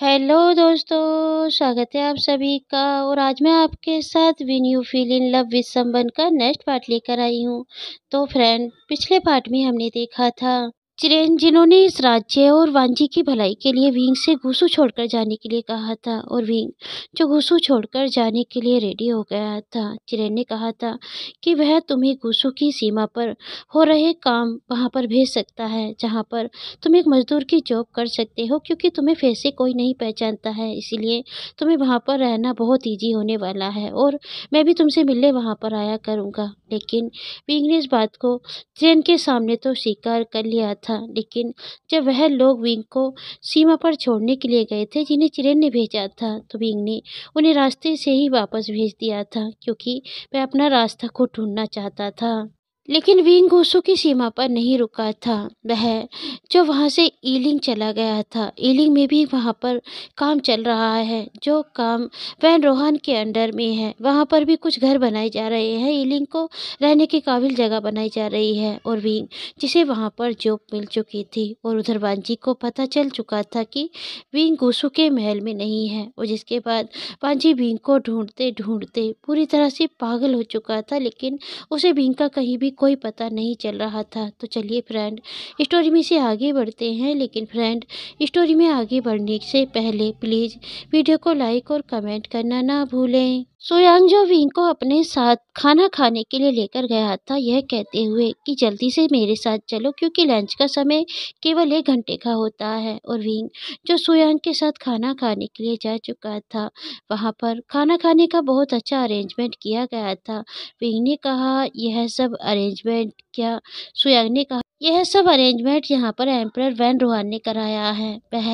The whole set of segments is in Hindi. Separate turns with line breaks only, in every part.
हेलो दोस्तों स्वागत है आप सभी का और आज मैं आपके साथ when you feel in love with someone का नेक्स्ट पार्ट लेकर आई हूँ तो फ्रेंड पिछले पार्ट में हमने देखा था चिरेन जिन्होंने इस राज्य और वांजी की भलाई के लिए विंग से घूसू छोड़कर जाने के लिए कहा था और विंग जो घूसू छोड़कर जाने के लिए रेडी हो गया था चिरेन ने कहा था कि वह तुम्हें घूसू की सीमा पर हो रहे काम वहां पर भेज सकता है जहां पर तुम एक मजदूर की जॉब कर सकते हो क्योंकि तुम्हें वैसे कोई नहीं पहचानता है इसीलिए तुम्हें वहाँ पर रहना बहुत ईजी होने वाला है और मैं भी तुमसे मिलने वहाँ पर आया करूँगा लेकिन विंग ने इस बात को चिरेन के सामने तो स्वीकार कर लिया था लेकिन जब वह लोग विंग को सीमा पर छोड़ने के लिए गए थे जिन्हें चिरेन ने भेजा था तो विंग ने उन्हें रास्ते से ही वापस भेज दिया था क्योंकि वह अपना रास्ता खुद ढूंढना चाहता था लेकिन विंग घोसो की सीमा पर नहीं रुका था वह जो वहाँ से ईलिंग चला गया था ईलिंग में भी वहाँ पर काम चल रहा है जो काम वैन रोहन के अंडर में है वहाँ पर भी कुछ घर बनाए जा रहे हैं ईलिंग को रहने के काबिल जगह बनाई जा रही है और विंग जिसे वहाँ पर जॉब मिल चुकी थी और उधर वांझी को पता चल चुका था कि विंग घूसू के महल में नहीं है और जिसके बाद वांझी विंग को ढूंढते ढूंढते पूरी तरह से पागल हो चुका था लेकिन उसे विंग का कहीं भी कोई पता नहीं चल रहा था तो चलिए फ्रेंड स्टोरी में से आगे बढ़ते हैं लेकिन फ्रेंड स्टोरी में आगे बढ़ने से पहले प्लीज़ वीडियो को लाइक और कमेंट करना ना भूलें सोयांग जो विंग को अपने साथ खाना खाने के लिए लेकर गया था यह कहते हुए कि जल्दी से मेरे साथ चलो क्योंकि लंच का समय केवल एक घंटे का होता है और विंग जो सोयांग के साथ खाना खाने के लिए जा चुका था वहाँ पर खाना खाने का बहुत अच्छा अरेंजमेंट किया गया था विंग ने कहा यह सब अरेंजमेंट क्या सोयांग ने कहा यह सब अरेंजमेंट यहाँ पर एम्पर वैन रोहान ने कराया है वह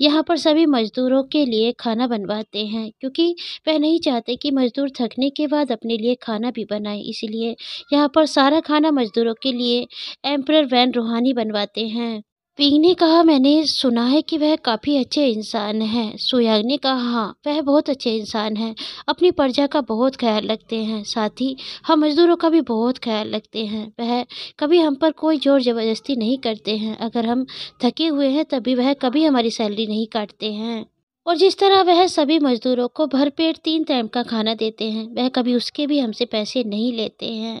यहाँ पर सभी मज़दूरों के लिए खाना बनवाते हैं क्योंकि वह नहीं चाहते कि मज़दूर थकने के बाद अपने लिए खाना भी बनाए इसलिए यहाँ पर सारा खाना मज़दूरों के लिए एम्पर वैन रोहानी बनवाते हैं पिंग ने कहा मैंने सुना है कि वह काफ़ी अच्छे इंसान हैं सुयाग ने कहा हाँ वह बहुत अच्छे इंसान हैं अपनी प्रजा का बहुत ख्याल रखते हैं साथ ही हम मज़दूरों का भी बहुत ख्याल रखते हैं वह कभी हम पर कोई जोर ज़बरदस्ती नहीं करते हैं अगर हम थके हुए हैं तभी वह कभी हमारी सैलरी नहीं काटते हैं और जिस तरह वह सभी मज़दूरों को भरपेट तीन टाइम का खाना देते हैं वह कभी उसके भी हमसे पैसे नहीं लेते हैं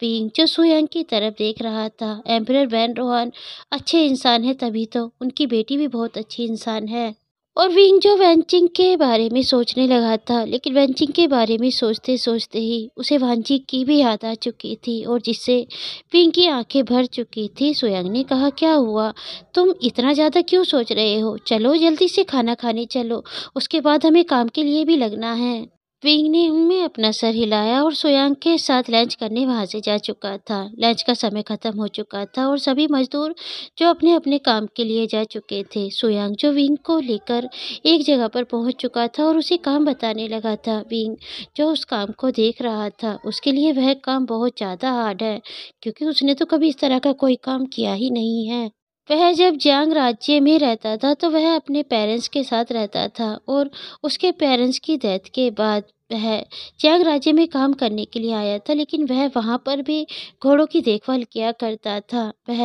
पिंग जो सुयंग की तरफ देख रहा था एम्प्रेयर वैन रोहन अच्छे इंसान है तभी तो उनकी बेटी भी बहुत अच्छी इंसान है और विंग जो वेंचिंग के बारे में सोचने लगा था लेकिन वेंचिंग के बारे में सोचते सोचते ही उसे वांची की भी याद आ चुकी थी और जिससे विंग की आंखें भर चुकी थी सोयांग ने कहा क्या हुआ तुम इतना ज़्यादा क्यों सोच रहे हो चलो जल्दी से खाना खाने चलो उसके बाद हमें काम के लिए भी लगना है विंग ने में अपना सर हिलाया और सोयांग के साथ लंच करने वहाँ से जा चुका था लंच का समय खत्म हो चुका था और सभी मजदूर जो अपने अपने काम के लिए जा चुके थे सोयांग जो विंग को लेकर एक जगह पर पहुँच चुका था और उसे काम बताने लगा था विंग जो उस काम को देख रहा था उसके लिए वह काम बहुत ज़्यादा हार्ड है क्योंकि उसने तो कभी इस तरह का कोई काम किया ही नहीं है वह जब जियांग राज्य में रहता था तो वह अपने पेरेंट्स के साथ रहता था और उसके पेरेंट्स की डेथ के बाद है चैग राज्य में काम करने के लिए आया था लेकिन वह वहाँ पर भी घोड़ों की देखभाल किया करता था वह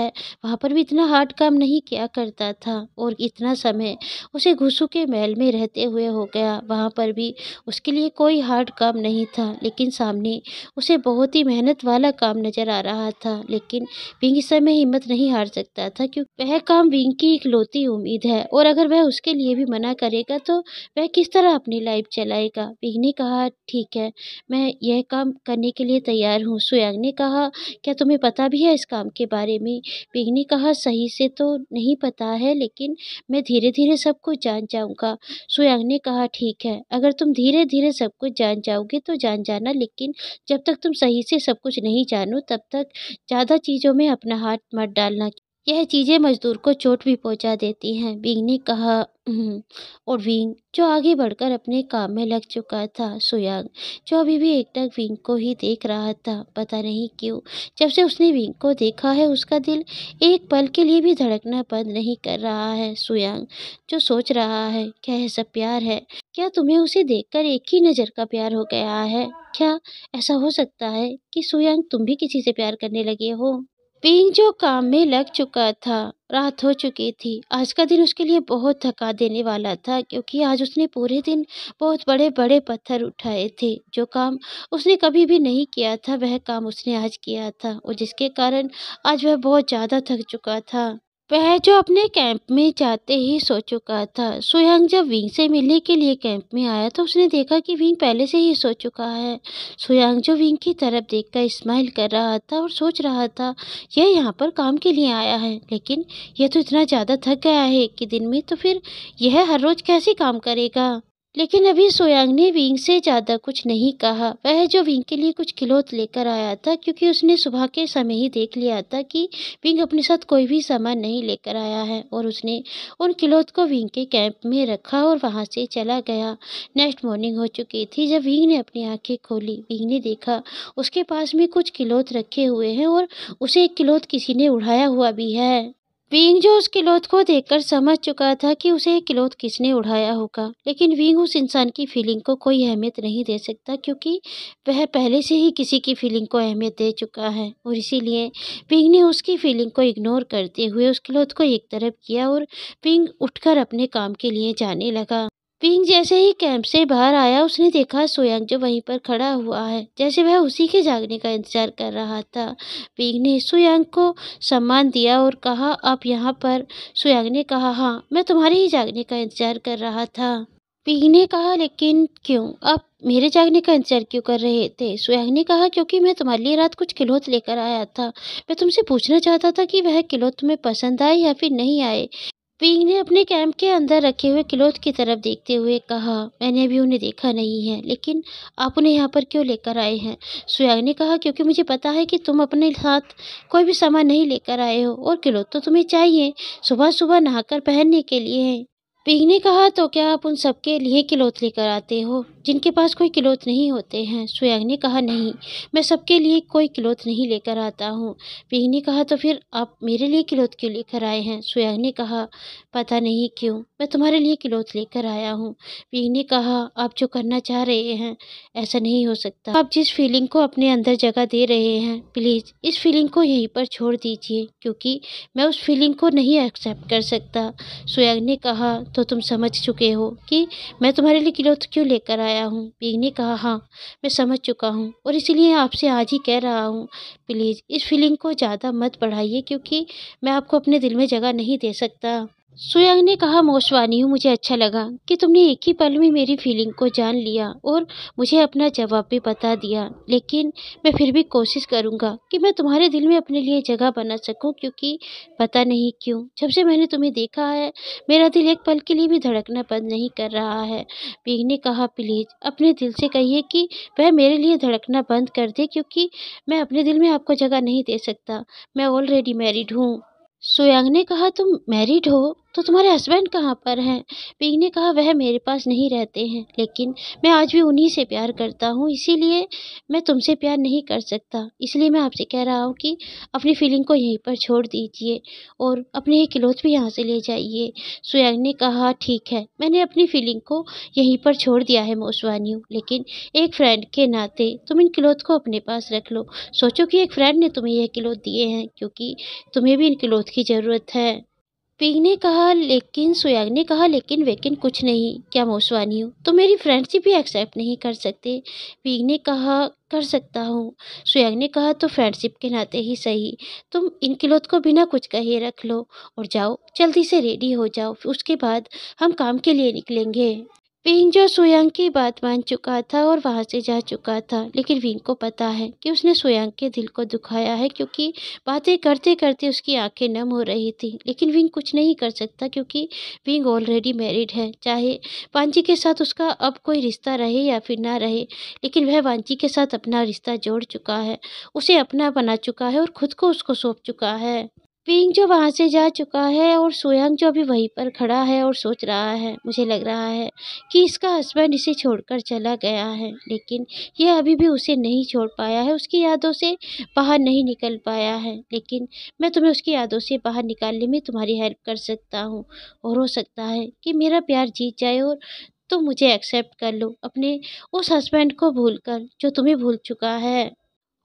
वहाँ पर भी इतना हार्ड काम नहीं किया करता था और इतना समय उसे घुसू के महल में रहते हुए हो गया वहाँ पर भी उसके लिए कोई हार्ड काम नहीं था लेकिन सामने उसे बहुत ही मेहनत वाला काम नज़र आ रहा था लेकिन विंग इस समय हिम्मत नहीं हार सकता था क्योंकि वह काम विंग की इकलौती उम्मीद है और अगर वह उसके लिए भी मना करेगा तो वह किस तरह अपनी लाइफ चलाएगा विंग ने कहा कहा ठीक है मैं यह काम करने के लिए तैयार हूँ सुयांग ने कहा क्या तुम्हें पता भी है इस काम के बारे में पिंग ने कहा सही से तो नहीं पता है लेकिन मैं धीरे धीरे सब कुछ जान जाऊँगा सुयांग ने कहा ठीक है अगर तुम धीरे धीरे सब कुछ जान जाओगे तो जान जाना लेकिन जब तक तुम सही से सब कुछ नहीं जानो तब तक ज़्यादा चीज़ों में अपना हाथ मत डालना यह चीज़ें मजदूर को चोट भी पहुंचा देती हैं बिंग ने कहा हम्म, और विंग जो आगे बढ़कर अपने काम में लग चुका था सुयांग जो अभी भी एकटक विंग को ही देख रहा था पता नहीं क्यों जब से उसने विंग को देखा है उसका दिल एक पल के लिए भी धड़कना बंद नहीं कर रहा है सुयांग जो सोच रहा है क्या यह सब प्यार है क्या तुम्हें उसे देखकर एक ही नज़र का प्यार हो गया है क्या ऐसा हो सकता है कि सुयांग तुम भी किसी से प्यार करने लगे हो जो काम में लग चुका था रात हो चुकी थी आज का दिन उसके लिए बहुत थका देने वाला था क्योंकि आज उसने पूरे दिन बहुत बड़े बड़े पत्थर उठाए थे जो काम उसने कभी भी नहीं किया था वह काम उसने आज किया था और जिसके कारण आज वह बहुत ज़्यादा थक चुका था वह जो अपने कैंप में जाते ही सो चुका था सुहंग जब विंग से मिलने के लिए कैंप में आया तो उसने देखा कि विंग पहले से ही सो चुका है सोयांग जो विंग की तरफ देखकर स्माइल कर रहा था और सोच रहा था यह यहाँ पर काम के लिए आया है लेकिन यह तो इतना ज़्यादा थक गया है कि दिन में तो फिर यह हर रोज़ कैसे काम करेगा लेकिन अभी सोयांग ने विंग से ज़्यादा कुछ नहीं कहा वह जो विंग के लिए कुछ खिलौत लेकर आया था क्योंकि उसने सुबह के समय ही देख लिया था कि विंग अपने साथ कोई भी सामान नहीं लेकर आया है और उसने उन खिलौत को विंग के कैंप में रखा और वहाँ से चला गया नेक्स्ट मॉर्निंग हो चुकी थी जब विंग ने अपनी आँखें खोली विंग ने देखा उसके पास में कुछ खिलौत रखे हुए हैं और उसे एक किलोत किसी ने उड़ाया हुआ भी है विंग जो उस किलोथ को देखकर समझ चुका था कि उसे किलोथ किसने उड़ाया होगा लेकिन विंग उस इंसान की फीलिंग को कोई अहमियत नहीं दे सकता क्योंकि वह पहले से ही किसी की फीलिंग को अहमियत दे चुका है और इसीलिए विंग ने उसकी फीलिंग को इग्नोर करते हुए उस किलोथ को एक तरफ किया और विंग उठकर अपने काम के लिए जाने लगा पिंग जैसे ही कैंप से बाहर आया उसने देखा सोयांग जो वहीं पर खड़ा हुआ है जैसे वह उसी के जागने का इंतजार कर रहा था पिंग ने सोयांग को सम्मान दिया और कहा आप यहाँ पर सोयांग ने कहा हाँ मैं तुम्हारे ही जागने का इंतजार कर रहा था पिंग ने कहा लेकिन क्यों आप मेरे जागने का इंतजार क्यों कर रहे थे सोयांग ने कहा क्योंकि मैं तुम्हारे लिए रात कुछ किलोत लेकर आया था मैं तुमसे पूछना चाहता था कि वह किलोत तुम्हें पसंद आए या फिर नहीं आए पिंग ने अपने कैंप के अंदर रखे हुए क्लोथ की तरफ देखते हुए कहा मैंने अभी उन्हें देखा नहीं है लेकिन आप उन्हें यहाँ पर क्यों लेकर आए हैं सुयाग ने कहा क्योंकि मुझे पता है कि तुम अपने साथ कोई भी सामान नहीं लेकर आए हो और क्लोथ तो तुम्हें चाहिए सुबह सुबह नहाकर पहनने के लिए हैं पीघ ने कहा तो क्या आप उन सबके लिए किलोत लेकर आते हो जिनके पास कोई किलोत नहीं होते हैं सुयाग ने कहा नहीं मैं सबके लिए कोई किलोत नहीं लेकर आता हूँ पीघ ने कहा तो फिर आप मेरे लिए किलोत क्यों लेकर आए हैं सुयाग ने कहा पता नहीं क्यों मैं तुम्हारे लिए किलोत लेकर आया हूँ पीघ ने कहा आप जो करना चाह रहे हैं ऐसा नहीं हो सकता आप जिस फीलिंग को अपने अंदर जगह दे रहे हैं प्लीज़ इस फीलिंग को यहीं पर छोड़ दीजिए क्योंकि मैं उस फीलिंग को नहीं एक्सेप्ट कर सकता सुयाग ने कहा तो तुम समझ चुके हो कि मैं तुम्हारे लिए किलोत क्यों लेकर आया हूँ बेग ने कहा हाँ मैं समझ चुका हूँ और इसलिए आपसे आज ही कह रहा हूँ प्लीज़ इस फीलिंग को ज़्यादा मत बढ़ाइए क्योंकि मैं आपको अपने दिल में जगह नहीं दे सकता सुयंग ने कहा मोशवानी हूँ मुझे अच्छा लगा कि तुमने एक ही पल में मेरी फीलिंग को जान लिया और मुझे अपना जवाब भी बता दिया लेकिन मैं फिर भी कोशिश करूँगा कि मैं तुम्हारे दिल में अपने लिए जगह बना सकूँ क्योंकि पता नहीं क्यों जब से मैंने तुम्हें देखा है मेरा दिल एक पल के लिए भी धड़कना बंद नहीं कर रहा है पिग ने कहा प्लीज़ अपने दिल से कहिए कि वह मेरे लिए धड़कना बंद कर दे क्योंकि मैं अपने दिल में आपको जगह नहीं दे सकता मैं ऑलरेडी मैरिड हूँ सुयांग ने कहा तुम मैरिड हो तो तुम्हारे हस्बैंड कहाँ पर हैं पिंग ने कहा वह मेरे पास नहीं रहते हैं लेकिन मैं आज भी उन्हीं से प्यार करता हूँ इसीलिए मैं तुमसे प्यार नहीं कर सकता इसलिए मैं आपसे कह रहा हूँ कि अपनी फीलिंग को यहीं पर छोड़ दीजिए और अपने क्लोथ भी यहाँ से ले जाइए सुयांग ने कहा ठीक है मैंने अपनी फीलिंग को यहीं पर छोड़ दिया है मोसवानी लेकिन एक फ्रेंड के नाते तुम इन क्लोथ को अपने पास रख लो सोचो कि एक फ्रेंड ने तुम्हें यह क्लोथ दिए हैं क्योंकि तुम्हें भी इन क्लोथ की ज़रूरत है पिग ने कहा लेकिन सुयाग ने कहा लेकिन वेकिन कुछ नहीं क्या मोसवानी हूँ तो मेरी फ्रेंडशिप भी एक्सेप्ट नहीं कर सकते पिग ने कहा कर सकता हूँ सुयाग ने कहा तो फ्रेंडशिप के नाते ही सही तुम इन किलोत को बिना कुछ कहे रख लो और जाओ जल्दी से रेडी हो जाओ उसके बाद हम काम के लिए निकलेंगे विंग जो सोयांग की बात मान चुका था और वहाँ से जा चुका था लेकिन विंग को पता है कि उसने सोयांग के दिल को दुखाया है क्योंकि बातें करते करते उसकी आंखें नम हो रही थी लेकिन विंग कुछ नहीं कर सकता क्योंकि विंग ऑलरेडी मैरिड है चाहे वांची के साथ उसका अब कोई रिश्ता रहे या फिर ना रहे लेकिन वह वांची के साथ अपना रिश्ता जोड़ चुका है उसे अपना बना चुका है और खुद को उसको सौंप चुका है पिंक जो वहाँ से जा चुका है और सोयंग जो अभी वहीं पर खड़ा है और सोच रहा है मुझे लग रहा है कि इसका हस्बैंड इसे छोड़कर चला गया है लेकिन यह अभी भी उसे नहीं छोड़ पाया है उसकी यादों से बाहर नहीं निकल पाया है लेकिन मैं तुम्हें उसकी यादों से बाहर निकालने में तुम्हारी हेल्प कर सकता हूँ और हो सकता है कि मेरा प्यार जीत जाए और तुम मुझे एक्सेप्ट कर लो अपने उस हस्बैंड को भूल कर जो तुम्हें भूल चुका है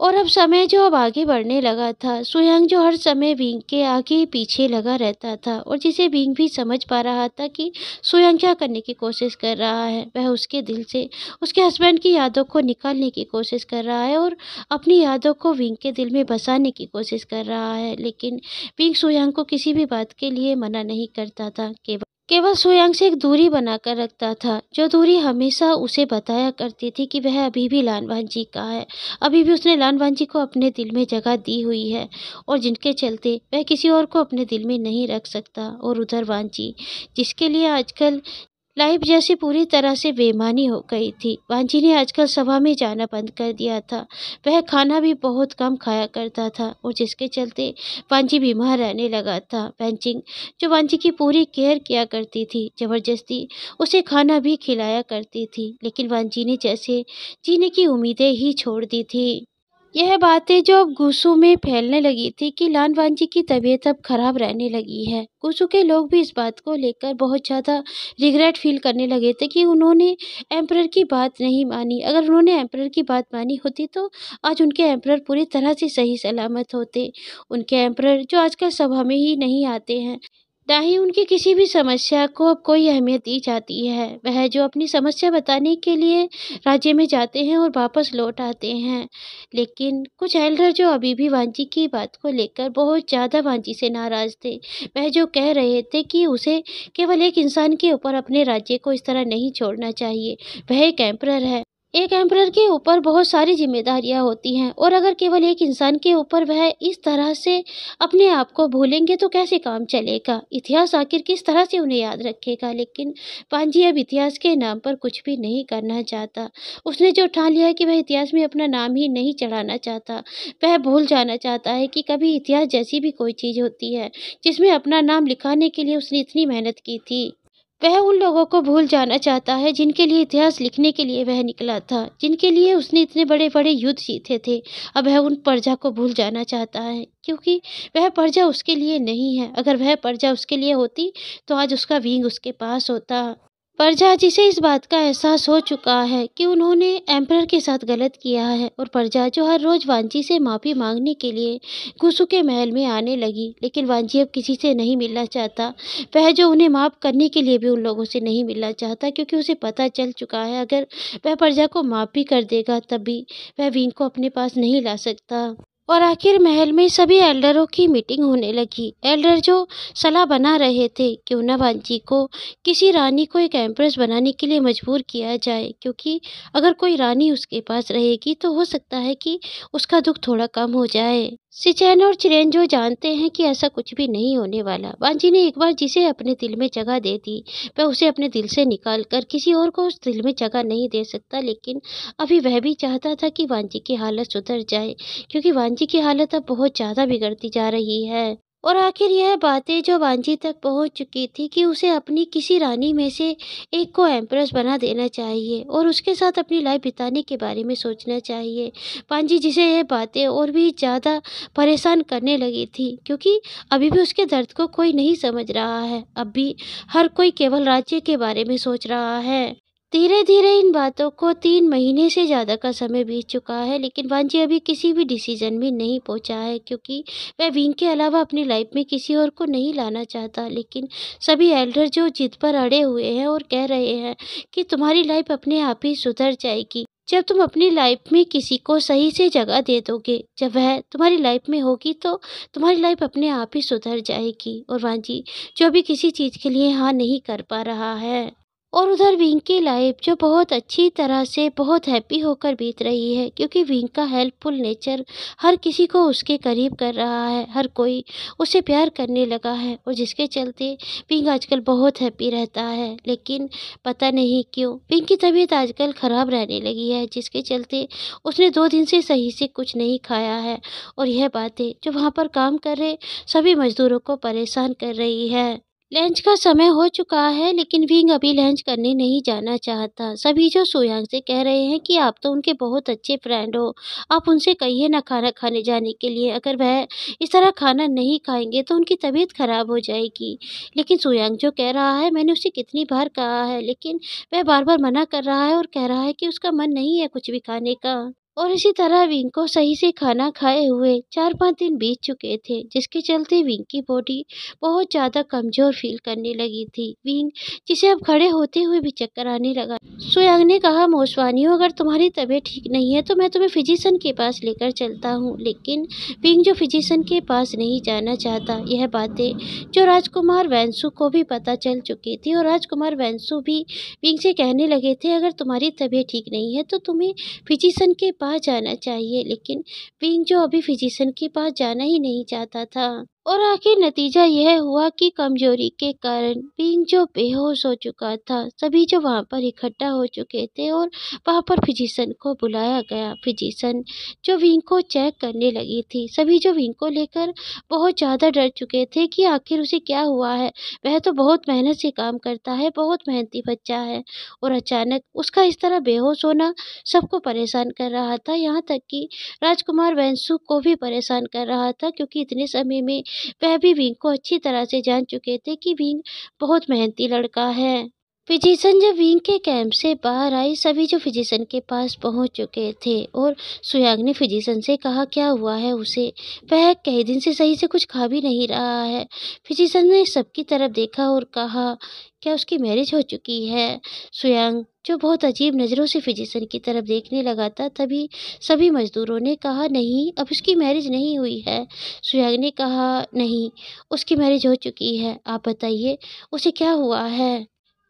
और अब समय जो अब आगे बढ़ने लगा था सुयंग जो हर समय भींग के आगे पीछे लगा रहता था और जिसे भींग भी समझ पा रहा था कि सुयंग क्या करने की कोशिश कर रहा है वह उसके दिल से उसके हस्बैंड की यादों को निकालने की कोशिश कर रहा है और अपनी यादों को विंग के दिल में बसाने की कोशिश कर रहा है लेकिन विंग सुयंग को किसी भी बात के लिए मना नहीं करता था केवल केवल स्वयं से एक दूरी बनाकर रखता था जो दूरी हमेशा उसे बताया करती थी कि वह अभी भी लालवान जी का है अभी भी उसने लालवान जी को अपने दिल में जगह दी हुई है और जिनके चलते वह किसी और को अपने दिल में नहीं रख सकता और उधर जी जिसके लिए आजकल लाइफ जैसे पूरी तरह से बेमानी हो गई थी वांझी ने आजकल सभा में जाना बंद कर दिया था वह खाना भी बहुत कम खाया करता था और जिसके चलते वांझी बीमार रहने लगा था पेंचिंग जो वांझी की पूरी केयर किया करती थी ज़बरदस्ती उसे खाना भी खिलाया करती थी लेकिन वांझी ने जैसे जीने की उम्मीदें ही छोड़ दी थी यह बातें जो अब गुस्सू में फैलने लगी थी कि लालवान जी की तबीयत अब खराब रहने लगी है गुस्सू के लोग भी इस बात को लेकर बहुत ज़्यादा रिग्रेट फील करने लगे थे कि उन्होंने एम्प्रर की बात नहीं मानी अगर उन्होंने एम्प्रर की बात मानी होती तो आज उनके एम्प्रर पूरी तरह से सही सलामत होते उनके एम्प्रर जो आजकल सभा में ही नहीं आते हैं ना ही उनकी किसी भी समस्या को अब कोई अहमियत दी जाती है वह जो अपनी समस्या बताने के लिए राज्य में जाते हैं और वापस लौट आते हैं लेकिन कुछ एल्डर जो अभी भी वांची की बात को लेकर बहुत ज़्यादा वांची से नाराज़ थे वह जो कह रहे थे कि उसे केवल एक इंसान के ऊपर अपने राज्य को इस तरह नहीं छोड़ना चाहिए वह एक एम्प्रर है एक एम्प्रर के ऊपर बहुत सारी जिम्मेदारियां होती हैं और अगर केवल एक इंसान के ऊपर वह इस तरह से अपने आप को भूलेंगे तो कैसे काम चलेगा इतिहास आखिर किस तरह से उन्हें याद रखेगा लेकिन पांजी अब इतिहास के नाम पर कुछ भी नहीं करना चाहता उसने जो ठान लिया कि वह इतिहास में अपना नाम ही नहीं चढ़ाना चाहता वह भूल जाना चाहता है कि कभी इतिहास जैसी भी कोई चीज़ होती है जिसमें अपना नाम लिखाने के लिए उसने इतनी मेहनत की थी वह उन लोगों को भूल जाना चाहता है जिनके लिए इतिहास लिखने के लिए वह निकला था जिनके लिए उसने इतने बड़े बड़े युद्ध जीते थे अब वह उन प्रजा को भूल जाना चाहता है क्योंकि वह प्रजा उसके लिए नहीं है अगर वह प्रजा उसके लिए होती तो आज उसका वींग उसके पास होता प्रजा जिसे इस बात का एहसास हो चुका है कि उन्होंने एम्प्रर के साथ गलत किया है और प्रजा जो हर रोज़ वांची से माफ़ी मांगने के लिए घुसु के महल में आने लगी लेकिन वांची अब किसी से नहीं मिलना चाहता वह जो उन्हें माफ़ करने के लिए भी उन लोगों से नहीं मिलना चाहता क्योंकि उसे पता चल चुका है अगर वह प्रजा को माफ़ भी कर देगा तब भी वह वीन को अपने पास नहीं ला सकता और आखिर महल में सभी एल्डरों की मीटिंग होने लगी एल्डर जो सलाह बना रहे थे कि ना बांजी को किसी रानी को एक एम्प्रेस बनाने के लिए मजबूर किया जाए क्योंकि अगर कोई रानी उसके पास रहेगी तो हो सकता है कि उसका दुख थोड़ा कम हो जाए सिचैन और चिरेंजो जानते हैं कि ऐसा कुछ भी नहीं होने वाला वांझी ने एक बार जिसे अपने दिल में जगह दे दी वह उसे अपने दिल से निकाल कर किसी और को उस दिल में जगह नहीं दे सकता लेकिन अभी वह भी चाहता था कि वांझी की हालत सुधर जाए क्योंकि वांझी की हालत अब बहुत ज़्यादा बिगड़ती जा रही है और आखिर यह बातें जो वांझी तक पहुंच चुकी थी कि उसे अपनी किसी रानी में से एक को एम्प्रेस बना देना चाहिए और उसके साथ अपनी लाइफ बिताने के बारे में सोचना चाहिए वांझी जिसे यह बातें और भी ज़्यादा परेशान करने लगी थी क्योंकि अभी भी उसके दर्द को कोई नहीं समझ रहा है अब भी हर कोई केवल राज्य के बारे में सोच रहा है धीरे धीरे इन बातों को तीन महीने से ज़्यादा का समय बीत चुका है लेकिन वांझी अभी किसी भी डिसीजन में नहीं पहुंचा है क्योंकि वह विंग के अलावा अपनी लाइफ में किसी और को नहीं लाना चाहता लेकिन सभी एल्डर जो जिद पर अड़े हुए हैं और कह रहे हैं कि तुम्हारी लाइफ अपने आप ही सुधर जाएगी जब तुम अपनी लाइफ में किसी को सही से जगह दे दोगे जब वह तुम्हारी लाइफ में होगी तो तुम्हारी लाइफ अपने आप ही सुधर जाएगी और वांझी जो अभी किसी चीज़ के लिए हाँ नहीं कर पा रहा है और उधर विंग की लाइफ जो बहुत अच्छी तरह से बहुत हैप्पी होकर बीत रही है क्योंकि विंग का हेल्पफुल नेचर हर किसी को उसके करीब कर रहा है हर कोई उसे प्यार करने लगा है और जिसके चलते विंग आजकल बहुत हैप्पी रहता है लेकिन पता नहीं क्यों विंग की तबीयत आजकल ख़राब रहने लगी है जिसके चलते उसने दो दिन से सही से कुछ नहीं खाया है और यह बातें जो वहाँ पर काम कर रहे सभी मज़दूरों को परेशान कर रही है लंच का समय हो चुका है लेकिन विंग अभी लंच करने नहीं जाना चाहता सभी जो सोयांग से कह रहे हैं कि आप तो उनके बहुत अच्छे फ्रेंड हो आप उनसे कहिए ना खाना खाने जाने के लिए अगर वह इस तरह खाना नहीं खाएंगे तो उनकी तबीयत ख़राब हो जाएगी लेकिन सोयांग जो कह रहा है मैंने उसे कितनी बार कहा है लेकिन वह बार बार मना कर रहा है और कह रहा है कि उसका मन नहीं है कुछ भी खाने का और इसी तरह विंको सही से खाना खाए हुए चार पाँच दिन बीत चुके थे जिसके चलते विंग की बॉडी बहुत ज़्यादा कमज़ोर फील करने लगी थी विंग जिसे अब खड़े होते हुए भी चक्कर आने लगा सुयांग ने कहा मोसवानियों अगर तुम्हारी तबीयत ठीक नहीं है तो मैं तुम्हें फिजिशन के पास लेकर चलता हूँ लेकिन विंग जो फिजिशन के पास नहीं जाना चाहता यह बातें जो राजकुमार वैंसु को भी पता चल चुकी थी और राजकुमार वैंसु भी विंग से कहने लगे थे अगर तुम्हारी तबीयत ठीक नहीं है तो तुम्हें फिजिशन के पास पास जाना चाहिए लेकिन बिंग जो अभी फिजिशन के पास जाना ही नहीं चाहता था और आखिर नतीजा यह हुआ कि कमजोरी के कारण पिंग जो बेहोश हो चुका था सभी जो वहाँ पर इकट्ठा हो चुके थे और वहाँ पर फिजिशन को बुलाया गया फिजिशन जो विंग को चेक करने लगी थी सभी जो विंग को लेकर बहुत ज़्यादा डर चुके थे कि आखिर उसे क्या हुआ है वह तो बहुत मेहनत से काम करता है बहुत मेहनती बच्चा है और अचानक उसका इस तरह बेहोश होना सबको परेशान कर रहा था यहाँ तक कि राजकुमार वैंसु को भी परेशान कर रहा था क्योंकि इतने समय में वह भी विंग को अच्छी तरह से जान चुके थे कि विंग बहुत मेहनती लड़का है फिजिशन जब विंग के कैंप से बाहर आई सभी जो फिजिशन के पास पहुंच चुके थे और सुयाग ने फिजिशन से कहा क्या हुआ है उसे वह कई दिन से सही से कुछ खा भी नहीं रहा है फिजिशन ने सबकी तरफ देखा और कहा क्या उसकी मैरिज हो चुकी है सुयांग जो बहुत अजीब नज़रों से फिजिशन की तरफ देखने लगा था तभी सभी मजदूरों ने कहा नहीं अब उसकी मैरिज नहीं हुई है सुयांग ने कहा नहीं उसकी मैरिज हो चुकी है आप बताइए उसे क्या हुआ है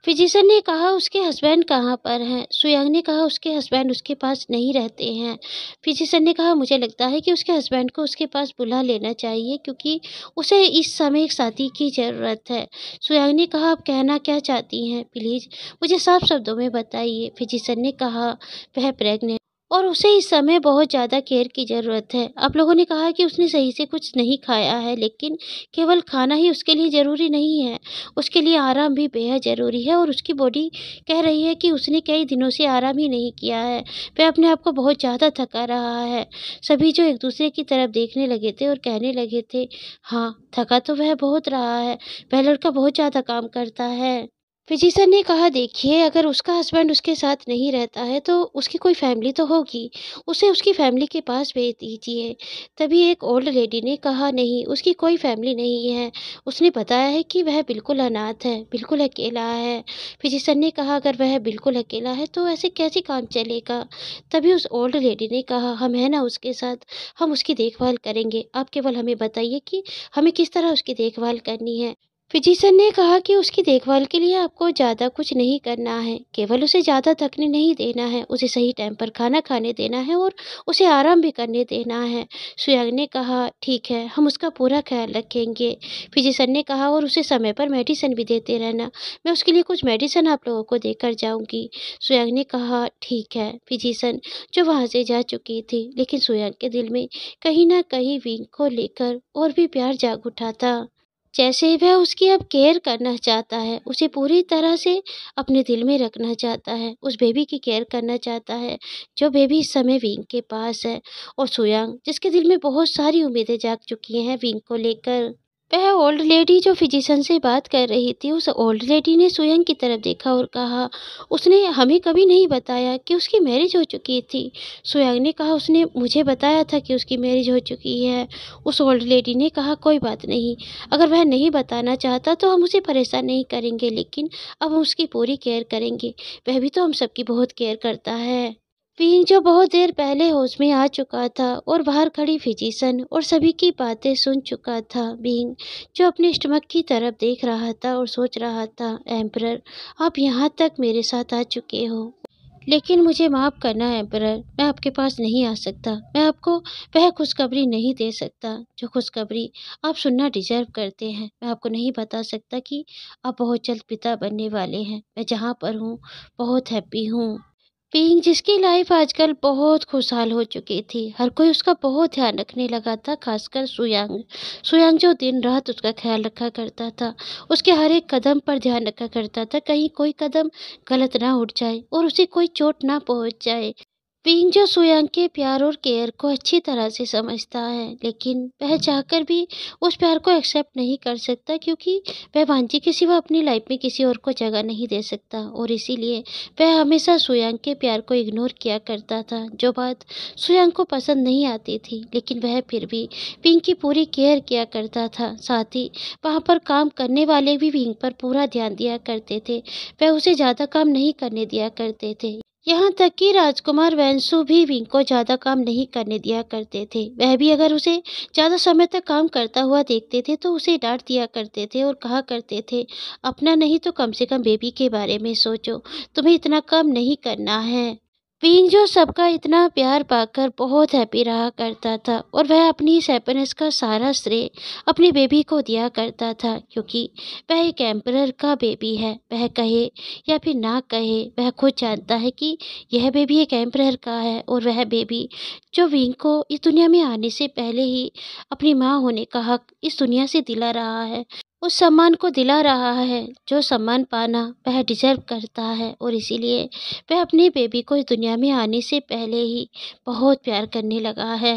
फिजिशियन ने कहा उसके हस्बैंड कहाँ पर हैं सुयांग ने कहा उसके हस्बैंड उसके पास नहीं रहते हैं फिजिशियन ने कहा मुझे लगता है कि उसके हस्बैंड को उसके पास बुला लेना चाहिए क्योंकि उसे इस समय एक साथी की ज़रूरत है सुयांग ने कहा आप कहना क्या चाहती हैं प्लीज़ मुझे साफ शब्दों में बताइए फिजिशियन ने कहा वह प्रेगनेंट और उसे इस समय बहुत ज़्यादा केयर की ज़रूरत है आप लोगों ने कहा कि उसने सही से कुछ नहीं खाया है लेकिन केवल खाना ही उसके लिए ज़रूरी नहीं है उसके लिए आराम भी बेहद ज़रूरी है और उसकी बॉडी कह रही है कि उसने कई दिनों से आराम ही नहीं किया है वह अपने आप को बहुत ज़्यादा थका रहा है सभी जो एक दूसरे की तरफ देखने लगे थे और कहने लगे थे हाँ थका तो वह बहुत रहा है वह लड़का बहुत ज़्यादा काम करता है फिजिशन ने कहा देखिए अगर उसका हस्बैंड उसके साथ नहीं रहता है तो उसकी कोई फैमिली तो होगी उसे उसकी फैमिली के पास भेज दीजिए तभी एक ओल्ड लेडी ने कहा नहीं उसकी कोई फैमिली नहीं है उसने बताया है कि वह बिल्कुल अनाथ है बिल्कुल अकेला है फिजिशन ने कहा अगर वह बिल्कुल अकेला है तो ऐसे कैसे काम चलेगा तभी उस ओल्ड लेडी ने कहा हम हैं ना उसके साथ हम उसकी देखभाल करेंगे आप केवल हमें बताइए कि हमें किस तरह उसकी देखभाल करनी है फिजिशन ने कहा कि उसकी देखभाल के लिए आपको ज़्यादा कुछ नहीं करना है केवल उसे ज़्यादा थकने नहीं देना है उसे सही टाइम पर खाना खाने देना है और उसे आराम भी करने देना है सुयांग ने कहा ठीक है हम उसका पूरा ख्याल रखेंगे फिजिशन ने कहा और उसे समय पर मेडिसिन भी देते रहना मैं उसके लिए कुछ मेडिसिन आप लोगों को देकर जाऊँगी सुयांग ने कहा ठीक है फिजिशन जो वहाँ से जा चुकी थी लेकिन सुयांग के दिल में कहीं ना कहीं विंग को लेकर और भी प्यार जाग उठा था जैसे वह उसकी अब केयर करना चाहता है उसे पूरी तरह से अपने दिल में रखना चाहता है उस बेबी की केयर करना चाहता है जो बेबी इस समय विंग के पास है और सुयांग जिसके दिल में बहुत सारी उम्मीदें जाग चुकी हैं विंग को लेकर वह ओल्ड लेडी जो फिजिशन से बात कर रही थी उस ओल्ड लेडी ने सुयंग की तरफ देखा और कहा उसने हमें कभी नहीं बताया कि उसकी मैरिज हो चुकी थी सुयंग ने कहा उसने मुझे बताया था कि उसकी मैरिज हो चुकी है उस ओल्ड लेडी ने कहा कोई बात नहीं अगर वह नहीं बताना चाहता तो हम उसे परेशान नहीं करेंगे लेकिन अब हम उसकी पूरी केयर करेंगे वह भी तो हम सबकी बहुत केयर करता है पीन जो बहुत देर पहले होश में आ चुका था और बाहर खड़ी फिजिशन और सभी की बातें सुन चुका था बींग जो अपने स्टमक की तरफ देख रहा था और सोच रहा था एम्प्रर आप यहाँ तक मेरे साथ आ चुके हो लेकिन मुझे माफ़ करना एम्प्रर मैं आपके पास नहीं आ सकता मैं आपको वह खुशखबरी नहीं दे सकता जो खुशखबरी आप सुनना डिजर्व करते हैं मैं आपको नहीं बता सकता कि आप बहुत जल्द पिता बनने वाले हैं मैं जहाँ पर हूँ बहुत हैप्पी हूँ पींग जिसकी लाइफ आजकल बहुत खुशहाल हो चुकी थी हर कोई उसका बहुत ध्यान रखने लगा था खासकर सुयांग सुयांग जो दिन रात उसका ख्याल रखा करता था उसके हर एक कदम पर ध्यान रखा करता था कहीं कोई कदम गलत ना उठ जाए और उसे कोई चोट ना पहुंच जाए जो सुयांग के प्यार और केयर को अच्छी तरह से समझता है लेकिन वह चाहकर भी उस प्यार को एक्सेप्ट नहीं कर सकता क्योंकि वह वांची के सिवा अपनी लाइफ में किसी और को जगह नहीं दे सकता और इसीलिए वह हमेशा सुयांग के प्यार को इग्नोर किया करता था जो बात सुयांग को पसंद नहीं आती थी लेकिन वह फिर भी पिंग की पूरी केयर किया करता था साथ ही वहाँ पर काम करने वाले भी पिंग पर पूरा ध्यान दिया करते थे वह उसे ज़्यादा काम नहीं करने दिया करते थे यहाँ तक कि राजकुमार वैंसु भी विंग को ज़्यादा काम नहीं करने दिया करते थे वह भी अगर उसे ज़्यादा समय तक काम करता हुआ देखते थे तो उसे डांट दिया करते थे और कहा करते थे अपना नहीं तो कम से कम बेबी के बारे में सोचो तुम्हें इतना काम नहीं करना है पिंजो सबका इतना प्यार पाकर बहुत हैप्पी रहा करता था और वह अपनी इस हैप्पीनेस का सारा श्रेय अपनी बेबी को दिया करता था क्योंकि वह एक एम्पर का बेबी है वह कहे या फिर ना कहे वह खुद जानता है कि यह बेबी एक एम्पर का है और वह बेबी जो विंग को इस दुनिया में आने से पहले ही अपनी माँ होने का हक इस दुनिया से दिला रहा है उस सम्मान को दिला रहा है जो सम्मान पाना वह डिजर्व करता है और इसीलिए वह अपनी बेबी को इस दुनिया में आने से पहले ही बहुत प्यार करने लगा है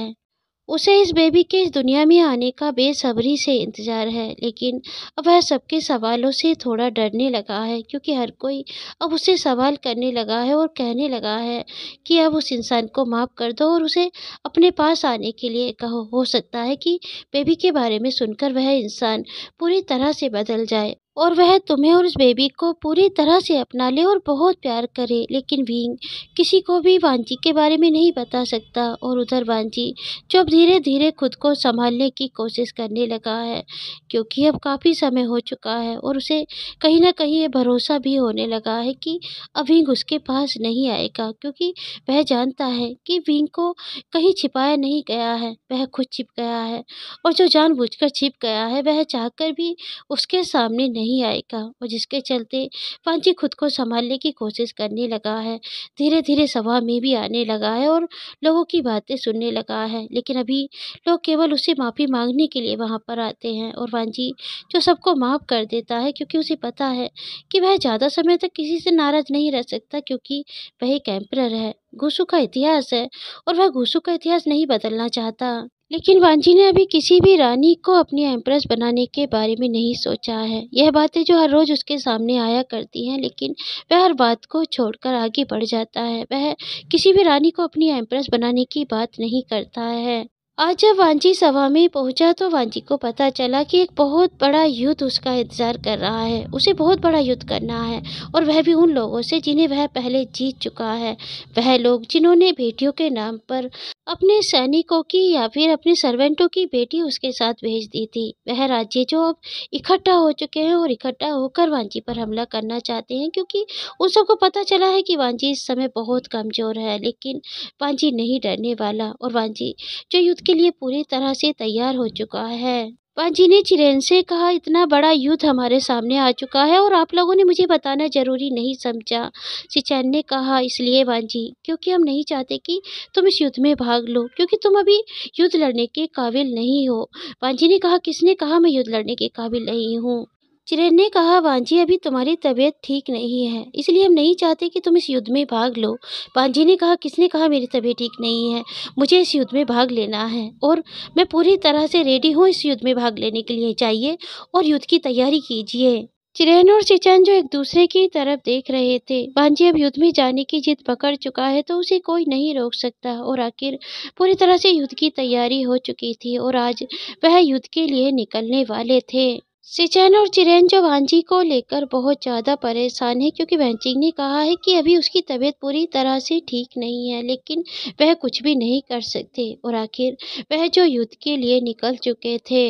उसे इस बेबी के इस दुनिया में आने का बेसब्री से इंतज़ार है लेकिन अब वह सबके सवालों से थोड़ा डरने लगा है क्योंकि हर कोई अब उसे सवाल करने लगा है और कहने लगा है कि अब उस इंसान को माफ़ कर दो और उसे अपने पास आने के लिए कहो हो सकता है कि बेबी के बारे में सुनकर वह इंसान पूरी तरह से बदल जाए और वह तुम्हें और उस बेबी को पूरी तरह से अपना ले और बहुत प्यार करे लेकिन वींग किसी को भी वांजी के बारे में नहीं बता सकता और उधर वांजी जो अब धीरे धीरे खुद को संभालने की कोशिश करने लगा है क्योंकि अब काफ़ी समय हो चुका है और उसे कहीं ना कहीं ये भरोसा भी होने लगा है कि अब भींग उसके पास नहीं आएगा क्योंकि वह जानता है कि वींग को कहीं छिपाया नहीं गया है वह खुद छिप गया है और जो जानबूझकर छिप गया है वह चाह भी उसके सामने नहीं आएगा और जिसके चलते पांची खुद को संभालने की कोशिश करने लगा है धीरे धीरे सभा में भी आने लगा है और लोगों की बातें सुनने लगा है लेकिन अभी लोग केवल उसे माफ़ी मांगने के लिए वहाँ पर आते हैं और वांझी जो सबको माफ़ कर देता है क्योंकि उसे पता है कि वह ज़्यादा समय तक किसी से नाराज़ नहीं रह सकता क्योंकि वह एक है घूसू का इतिहास है और वह घूसू का इतिहास नहीं बदलना चाहता लेकिन वांझी ने अभी किसी भी रानी को अपनी एम्प्रेस बनाने के बारे में नहीं सोचा है यह बातें जो हर रोज़ उसके सामने आया करती हैं लेकिन वह हर बात को छोड़कर आगे बढ़ जाता है वह किसी भी रानी को अपनी एम्प्रेस बनाने की बात नहीं करता है आज जब वांची सभा में पहुंचा तो वांची को पता चला कि एक बहुत बड़ा युद्ध उसका इंतज़ार कर रहा है उसे बहुत बड़ा युद्ध करना है और वह भी उन लोगों से जिन्हें वह पहले जीत चुका है वह लोग जिन्होंने बेटियों के नाम पर अपने सैनिकों की या फिर अपने सर्वेंटों की बेटी उसके साथ भेज दी थी वह राज्य जो अब इकट्ठा हो चुके हैं और इकट्ठा होकर वांची पर हमला करना चाहते हैं क्योंकि उन सबको पता चला है कि वांची इस समय बहुत कमज़ोर है लेकिन वांची नहीं डरने वाला और वांची जो युद्ध के लिए पूरी तरह से तैयार हो चुका है पाजी ने चिरेन से कहा इतना बड़ा युद्ध हमारे सामने आ चुका है और आप लोगों ने मुझे बताना ज़रूरी नहीं समझा सिचैन ने कहा इसलिए वाजी क्योंकि हम नहीं चाहते कि तुम इस युद्ध में भाग लो क्योंकि तुम अभी युद्ध लड़ने के काबिल नहीं हो पाजी ने कहा किसने कहा मैं युद्ध लड़ने के काबिल नहीं हूँ चिरेन ने कहा वांझी अभी तुम्हारी तबीयत ठीक नहीं है इसलिए हम नहीं चाहते कि तुम इस युद्ध में भाग लो वांझी ने कहा किसने कहा मेरी तबीयत ठीक नहीं है मुझे इस युद्ध में भाग लेना है और मैं पूरी तरह से रेडी हूँ इस युद्ध में भाग लेने के लिए चाहिए और युद्ध की तैयारी कीजिए चिरेन और चिचन जो एक दूसरे की तरफ देख रहे थे बांझी अब युद्ध में जाने की जिद पकड़ चुका है तो उसे कोई नहीं रोक सकता और आखिर पूरी तरह से युद्ध की तैयारी हो चुकी थी और आज वह युद्ध के लिए निकलने वाले थे सिचैन और चिरैन जो भांजी को लेकर बहुत ज़्यादा परेशान है क्योंकि भांजी ने कहा है कि अभी उसकी तबीयत पूरी तरह से ठीक नहीं है लेकिन वह कुछ भी नहीं कर सकते और आखिर वह जो युद्ध के लिए निकल चुके थे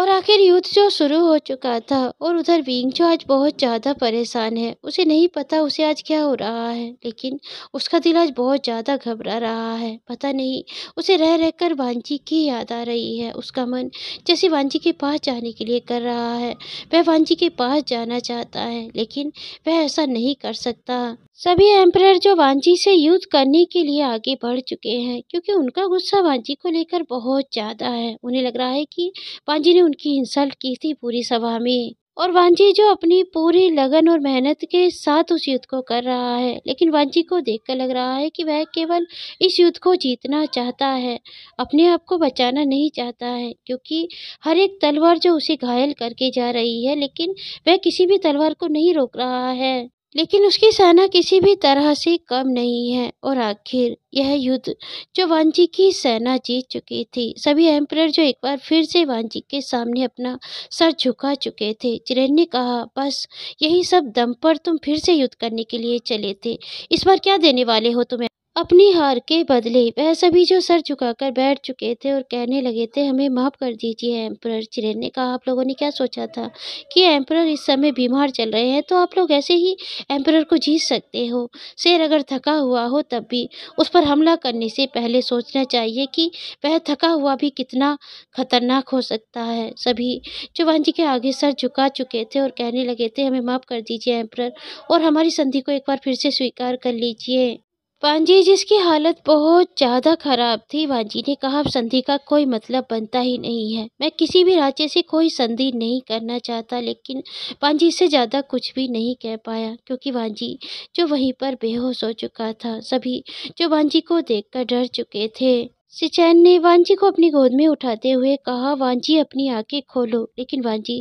और आखिर युद्ध जो शुरू हो चुका था और उधर विंग जो आज बहुत ज़्यादा परेशान है उसे नहीं पता उसे आज क्या हो रहा है लेकिन उसका दिल आज बहुत ज़्यादा घबरा रहा है पता नहीं उसे रह रह कर वांझी की याद आ रही है उसका मन जैसे वांची के पास जाने के लिए कर रहा है वह वांची के पास जाना चाहता है लेकिन वह ऐसा नहीं कर सकता सभी एम्प्रयर जो वांची से युद्ध करने के लिए आगे बढ़ चुके हैं क्योंकि उनका गुस्सा वांची को लेकर बहुत ज़्यादा है उन्हें लग रहा है कि वांची ने उनकी इंसल्ट की थी पूरी सभा में और वांची जो अपनी पूरी लगन और मेहनत के साथ उस युद्ध को कर रहा है लेकिन वांची को देखकर लग रहा है कि वह केवल इस युद्ध को जीतना चाहता है अपने आप को बचाना नहीं चाहता है क्योंकि हर एक तलवार जो उसे घायल करके जा रही है लेकिन वह किसी भी तलवार को नहीं रोक रहा है लेकिन उसकी सेना किसी भी तरह से कम नहीं है और आखिर यह युद्ध जो वांची की सेना जीत चुकी थी सभी एम्प्रर जो एक बार फिर से वांची के सामने अपना सर झुका चुके थे चिरेन ने कहा बस यही सब दम पर तुम फिर से युद्ध करने के लिए चले थे इस बार क्या देने वाले हो तुम्हें अपनी हार के बदले वह सभी जो सर झुकाकर बैठ चुके थे और कहने लगे थे हमें माफ़ कर दीजिए एम्प्रर चिरेन ने कहा आप लोगों ने क्या सोचा था कि एम्प्रर इस समय बीमार चल रहे हैं तो आप लोग ऐसे ही एम्प्रर को जीत सकते हो शेर अगर थका हुआ हो तब भी उस पर हमला करने से पहले सोचना चाहिए कि वह थका हुआ भी कितना खतरनाक हो सकता है सभी चौहान जी के आगे सर झुका चुके थे और कहने लगे थे हमें माफ़ कर दीजिए एम्प्रर और हमारी संधि को एक बार फिर से स्वीकार कर लीजिए पांजी जिसकी हालत बहुत ज़्यादा खराब थी वांजी ने कहा अब संधि का कोई मतलब बनता ही नहीं है मैं किसी भी राज्य से कोई संधि नहीं करना चाहता लेकिन पांजी से ज़्यादा कुछ भी नहीं कह पाया क्योंकि वांजी जो वहीं पर बेहोश हो चुका था सभी जो वांजी को देखकर डर चुके थे सिचैन ने वांझी को अपनी गोद में उठाते हुए कहा वांची अपनी आंखें खोलो लेकिन वांची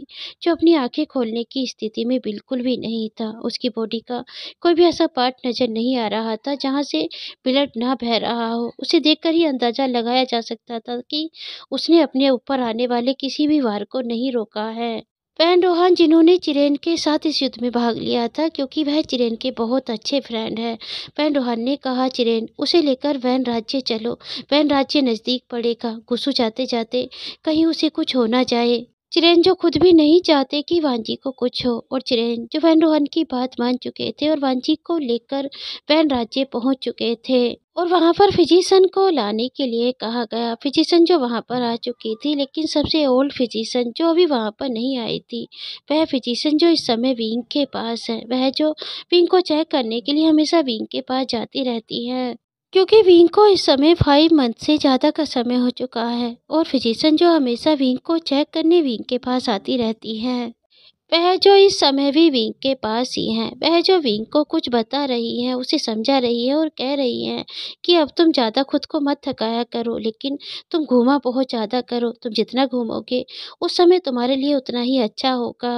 जो अपनी आंखें खोलने की स्थिति में बिल्कुल भी नहीं था उसकी बॉडी का कोई भी ऐसा पार्ट नज़र नहीं आ रहा था जहां से ब्लड ना बह रहा हो उसे देखकर ही अंदाज़ा लगाया जा सकता था कि उसने अपने ऊपर आने वाले किसी भी वार को नहीं रोका है पैन रोहान जिन्होंने चिरेन के साथ इस युद्ध में भाग लिया था क्योंकि वह चिरेन के बहुत अच्छे फ्रेंड हैं पैन रोहान ने कहा चिरेन उसे लेकर वैन राज्य चलो वैन राज्य नज़दीक पड़ेगा घुसू जाते जाते कहीं उसे कुछ होना जाए चिरेन जो खुद भी नहीं चाहते कि वांझी को कुछ हो और चिरेन जो वैन रोहन की बात मान चुके थे और वांझी को लेकर वैन राज्य पहुँच चुके थे और वहाँ पर फिजिशन को लाने के लिए कहा गया फिजिशन जो वहाँ पर आ चुकी थी लेकिन सबसे ओल्ड फिजिशन जो अभी वहाँ पर नहीं आई थी वह फिजिशन जो इस समय विंग के पास है वह जो विंग को चेक करने के लिए हमेशा विंग के पास जाती रहती है क्योंकि विंग को इस समय फाइव मंथ से ज़्यादा का समय हो चुका है और फिजिशन जो हमेशा विंग को चेक करने विंग के पास आती रहती है वह जो इस समय भी विंग के पास ही हैं वह जो विंग को कुछ बता रही है उसे समझा रही है और कह रही है कि अब तुम ज़्यादा खुद को मत थकाया करो लेकिन तुम घूमा बहुत ज़्यादा करो तुम जितना घूमोगे उस समय तुम्हारे लिए उतना ही अच्छा होगा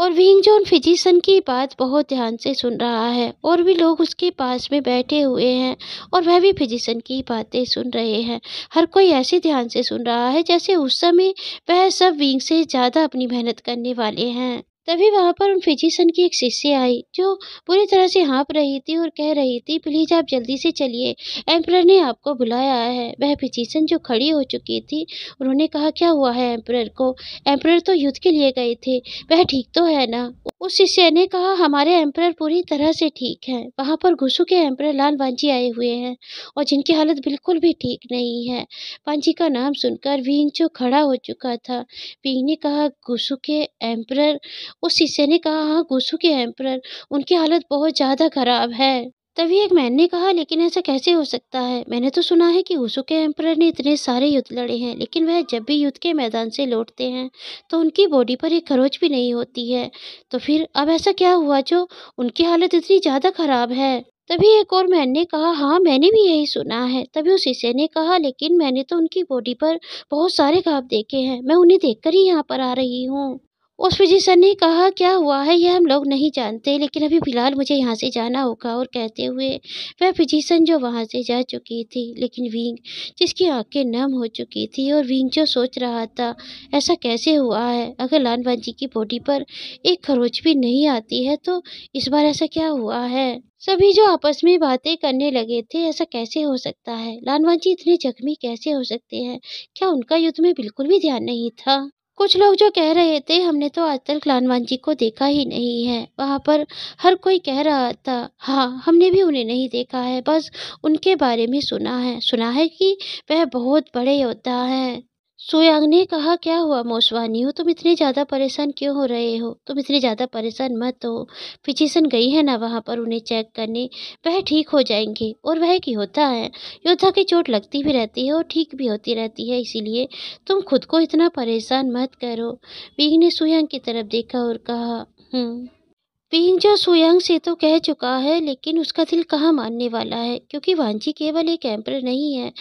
और विंग जोन फिजिशन की बात बहुत ध्यान से सुन रहा है और भी लोग उसके पास में बैठे हुए हैं और वह भी फिजिशन की बातें सुन रहे हैं हर कोई ऐसे ध्यान से सुन रहा है जैसे उस समय वह सब विंग से ज़्यादा अपनी मेहनत करने वाले हैं तभी वहाँ पर उन फिजिशन की एक शिष्य आई जो पूरी तरह से हाँप रही थी और कह रही थी प्लीज़ आप जल्दी से चलिए एम्प्रर ने आपको बुलाया है वह फिजिशन जो खड़ी हो चुकी थी उन्होंने कहा क्या हुआ है एम्प्रर को एम्प्रर तो युद्ध के लिए गए थे वह ठीक तो है ना उस शिष्य ने कहा हमारे एम्प्रर पूरी तरह से ठीक हैं वहाँ पर घुसू के एम्प्रर लाल वांझी आए हुए हैं और जिनकी हालत बिल्कुल भी ठीक नहीं है वांझी का नाम सुनकर वींग जो खड़ा हो चुका था वींग ने कहा घुसू के एम्प्रर उस शिष्य ने कहा हाँ घुसू के एम्प्रर उनकी हालत बहुत ज़्यादा खराब है तभी एक मैन ने कहा लेकिन ऐसा कैसे हो सकता है मैंने तो सुना है कि उसू के एम्पर ने इतने सारे युद्ध लड़े हैं लेकिन वह जब भी युद्ध के मैदान से लौटते हैं तो उनकी बॉडी पर एक खरोच भी नहीं होती है तो फिर अब ऐसा क्या हुआ जो उनकी हालत इतनी ज़्यादा ख़राब है तभी एक और मैन ने कहा हाँ मैंने भी यही सुना है तभी उस हिस्से ने कहा लेकिन मैंने तो उनकी बॉडी पर बहुत सारे घाव देखे हैं मैं उन्हें देखकर ही यहाँ पर आ रही हूँ उस फिजिशन ने कहा क्या हुआ है यह हम लोग नहीं जानते लेकिन अभी फ़िलहाल मुझे यहाँ से जाना होगा और कहते हुए वह फिजिशन जो वहाँ से जा चुकी थी लेकिन विंग जिसकी आंखें नम हो चुकी थी और विंग जो सोच रहा था ऐसा कैसे हुआ है अगर लालबान जी की बॉडी पर एक खरोच भी नहीं आती है तो इस बार ऐसा क्या हुआ है सभी जो आपस में बातें करने लगे थे ऐसा कैसे हो सकता है लालवान जी इतने जख्मी कैसे हो सकते हैं क्या उनका युद्ध में बिल्कुल भी ध्यान नहीं था कुछ लोग जो कह रहे थे हमने तो आज तक लालवान जी को देखा ही नहीं है वहाँ पर हर कोई कह रहा था हाँ हमने भी उन्हें नहीं देखा है बस उनके बारे में सुना है सुना है कि वह बहुत बड़े योद्धा हैं सुयांग ने कहा क्या हुआ हो तुम इतने ज़्यादा परेशान क्यों हो रहे हो तुम इतने ज़्यादा परेशान मत हो फिचिसन गई है ना वहाँ पर उन्हें चेक करने वह ठीक हो जाएंगे और वह की होता है योद्धा की चोट लगती भी रहती है और ठीक भी होती रहती है इसीलिए तुम खुद को इतना परेशान मत करो बीग ने सुयांग की तरफ देखा और कहा हम्म पिंजो सुयंग से तो कह चुका है लेकिन उसका दिल कहाँ मानने वाला है क्योंकि वांची केवल एक एम्पर नहीं है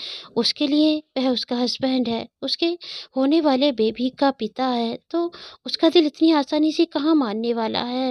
उसके लिए वह उसका हस्बैंड है उसके होने वाले बेबी का पिता है तो उसका दिल इतनी आसानी से कहाँ मानने वाला है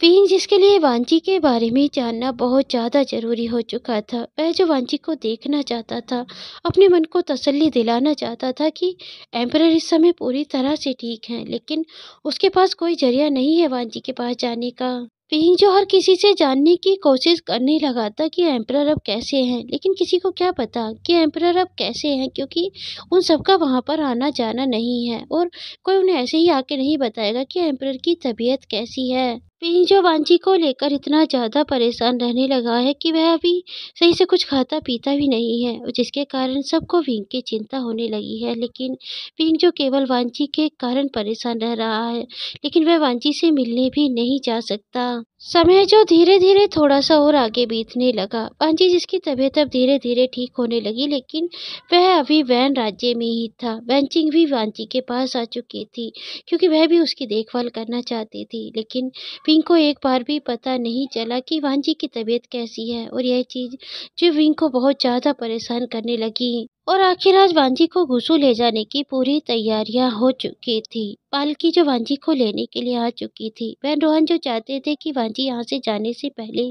फीलिंग जिसके लिए वांची के बारे में जानना बहुत ज़्यादा ज़रूरी हो चुका था वह जो वांची को देखना चाहता था अपने मन को तसल्ली दिलाना चाहता था कि एम्पर इस समय पूरी तरह से ठीक हैं लेकिन उसके पास कोई जरिया नहीं है वांची के पास जाने का पिंग जो हर किसी से जानने की कोशिश करने लगा था कि एम्प्रर अब कैसे हैं लेकिन किसी को क्या पता कि एम्प्रर अब कैसे हैं क्योंकि उन सबका वहाँ पर आना जाना नहीं है और कोई उन्हें ऐसे ही आके नहीं बताएगा कि एम्प्रर की तबीयत कैसी है पिंजो वांची को लेकर इतना ज़्यादा परेशान रहने लगा है कि वह अभी सही से कुछ खाता पीता भी नहीं है जिसके कारण सबको विंग की चिंता होने लगी है लेकिन पिंजो केवल वांची के कारण परेशान रह रहा है लेकिन वह वांची से मिलने भी नहीं जा सकता समय जो धीरे धीरे थोड़ा सा और आगे बीतने लगा पांची जिसकी तबीयत अब धीरे धीरे ठीक होने लगी लेकिन वह अभी वैन राज्य में ही था वैनचिंग भी वांची के पास आ चुकी थी क्योंकि वह भी उसकी देखभाल करना चाहती थी लेकिन विंग को एक बार भी पता नहीं चला कि वांची की तबीयत कैसी है और यह चीज़ जो विंग को बहुत ज़्यादा परेशान करने लगी और आखिर आज वांझी को घुसू ले जाने की पूरी तैयारियां हो चुकी थी पालकी जो वांझी को लेने के लिए आ चुकी थी वह रोहन जो चाहते थे कि वांझी यहाँ से जाने से पहले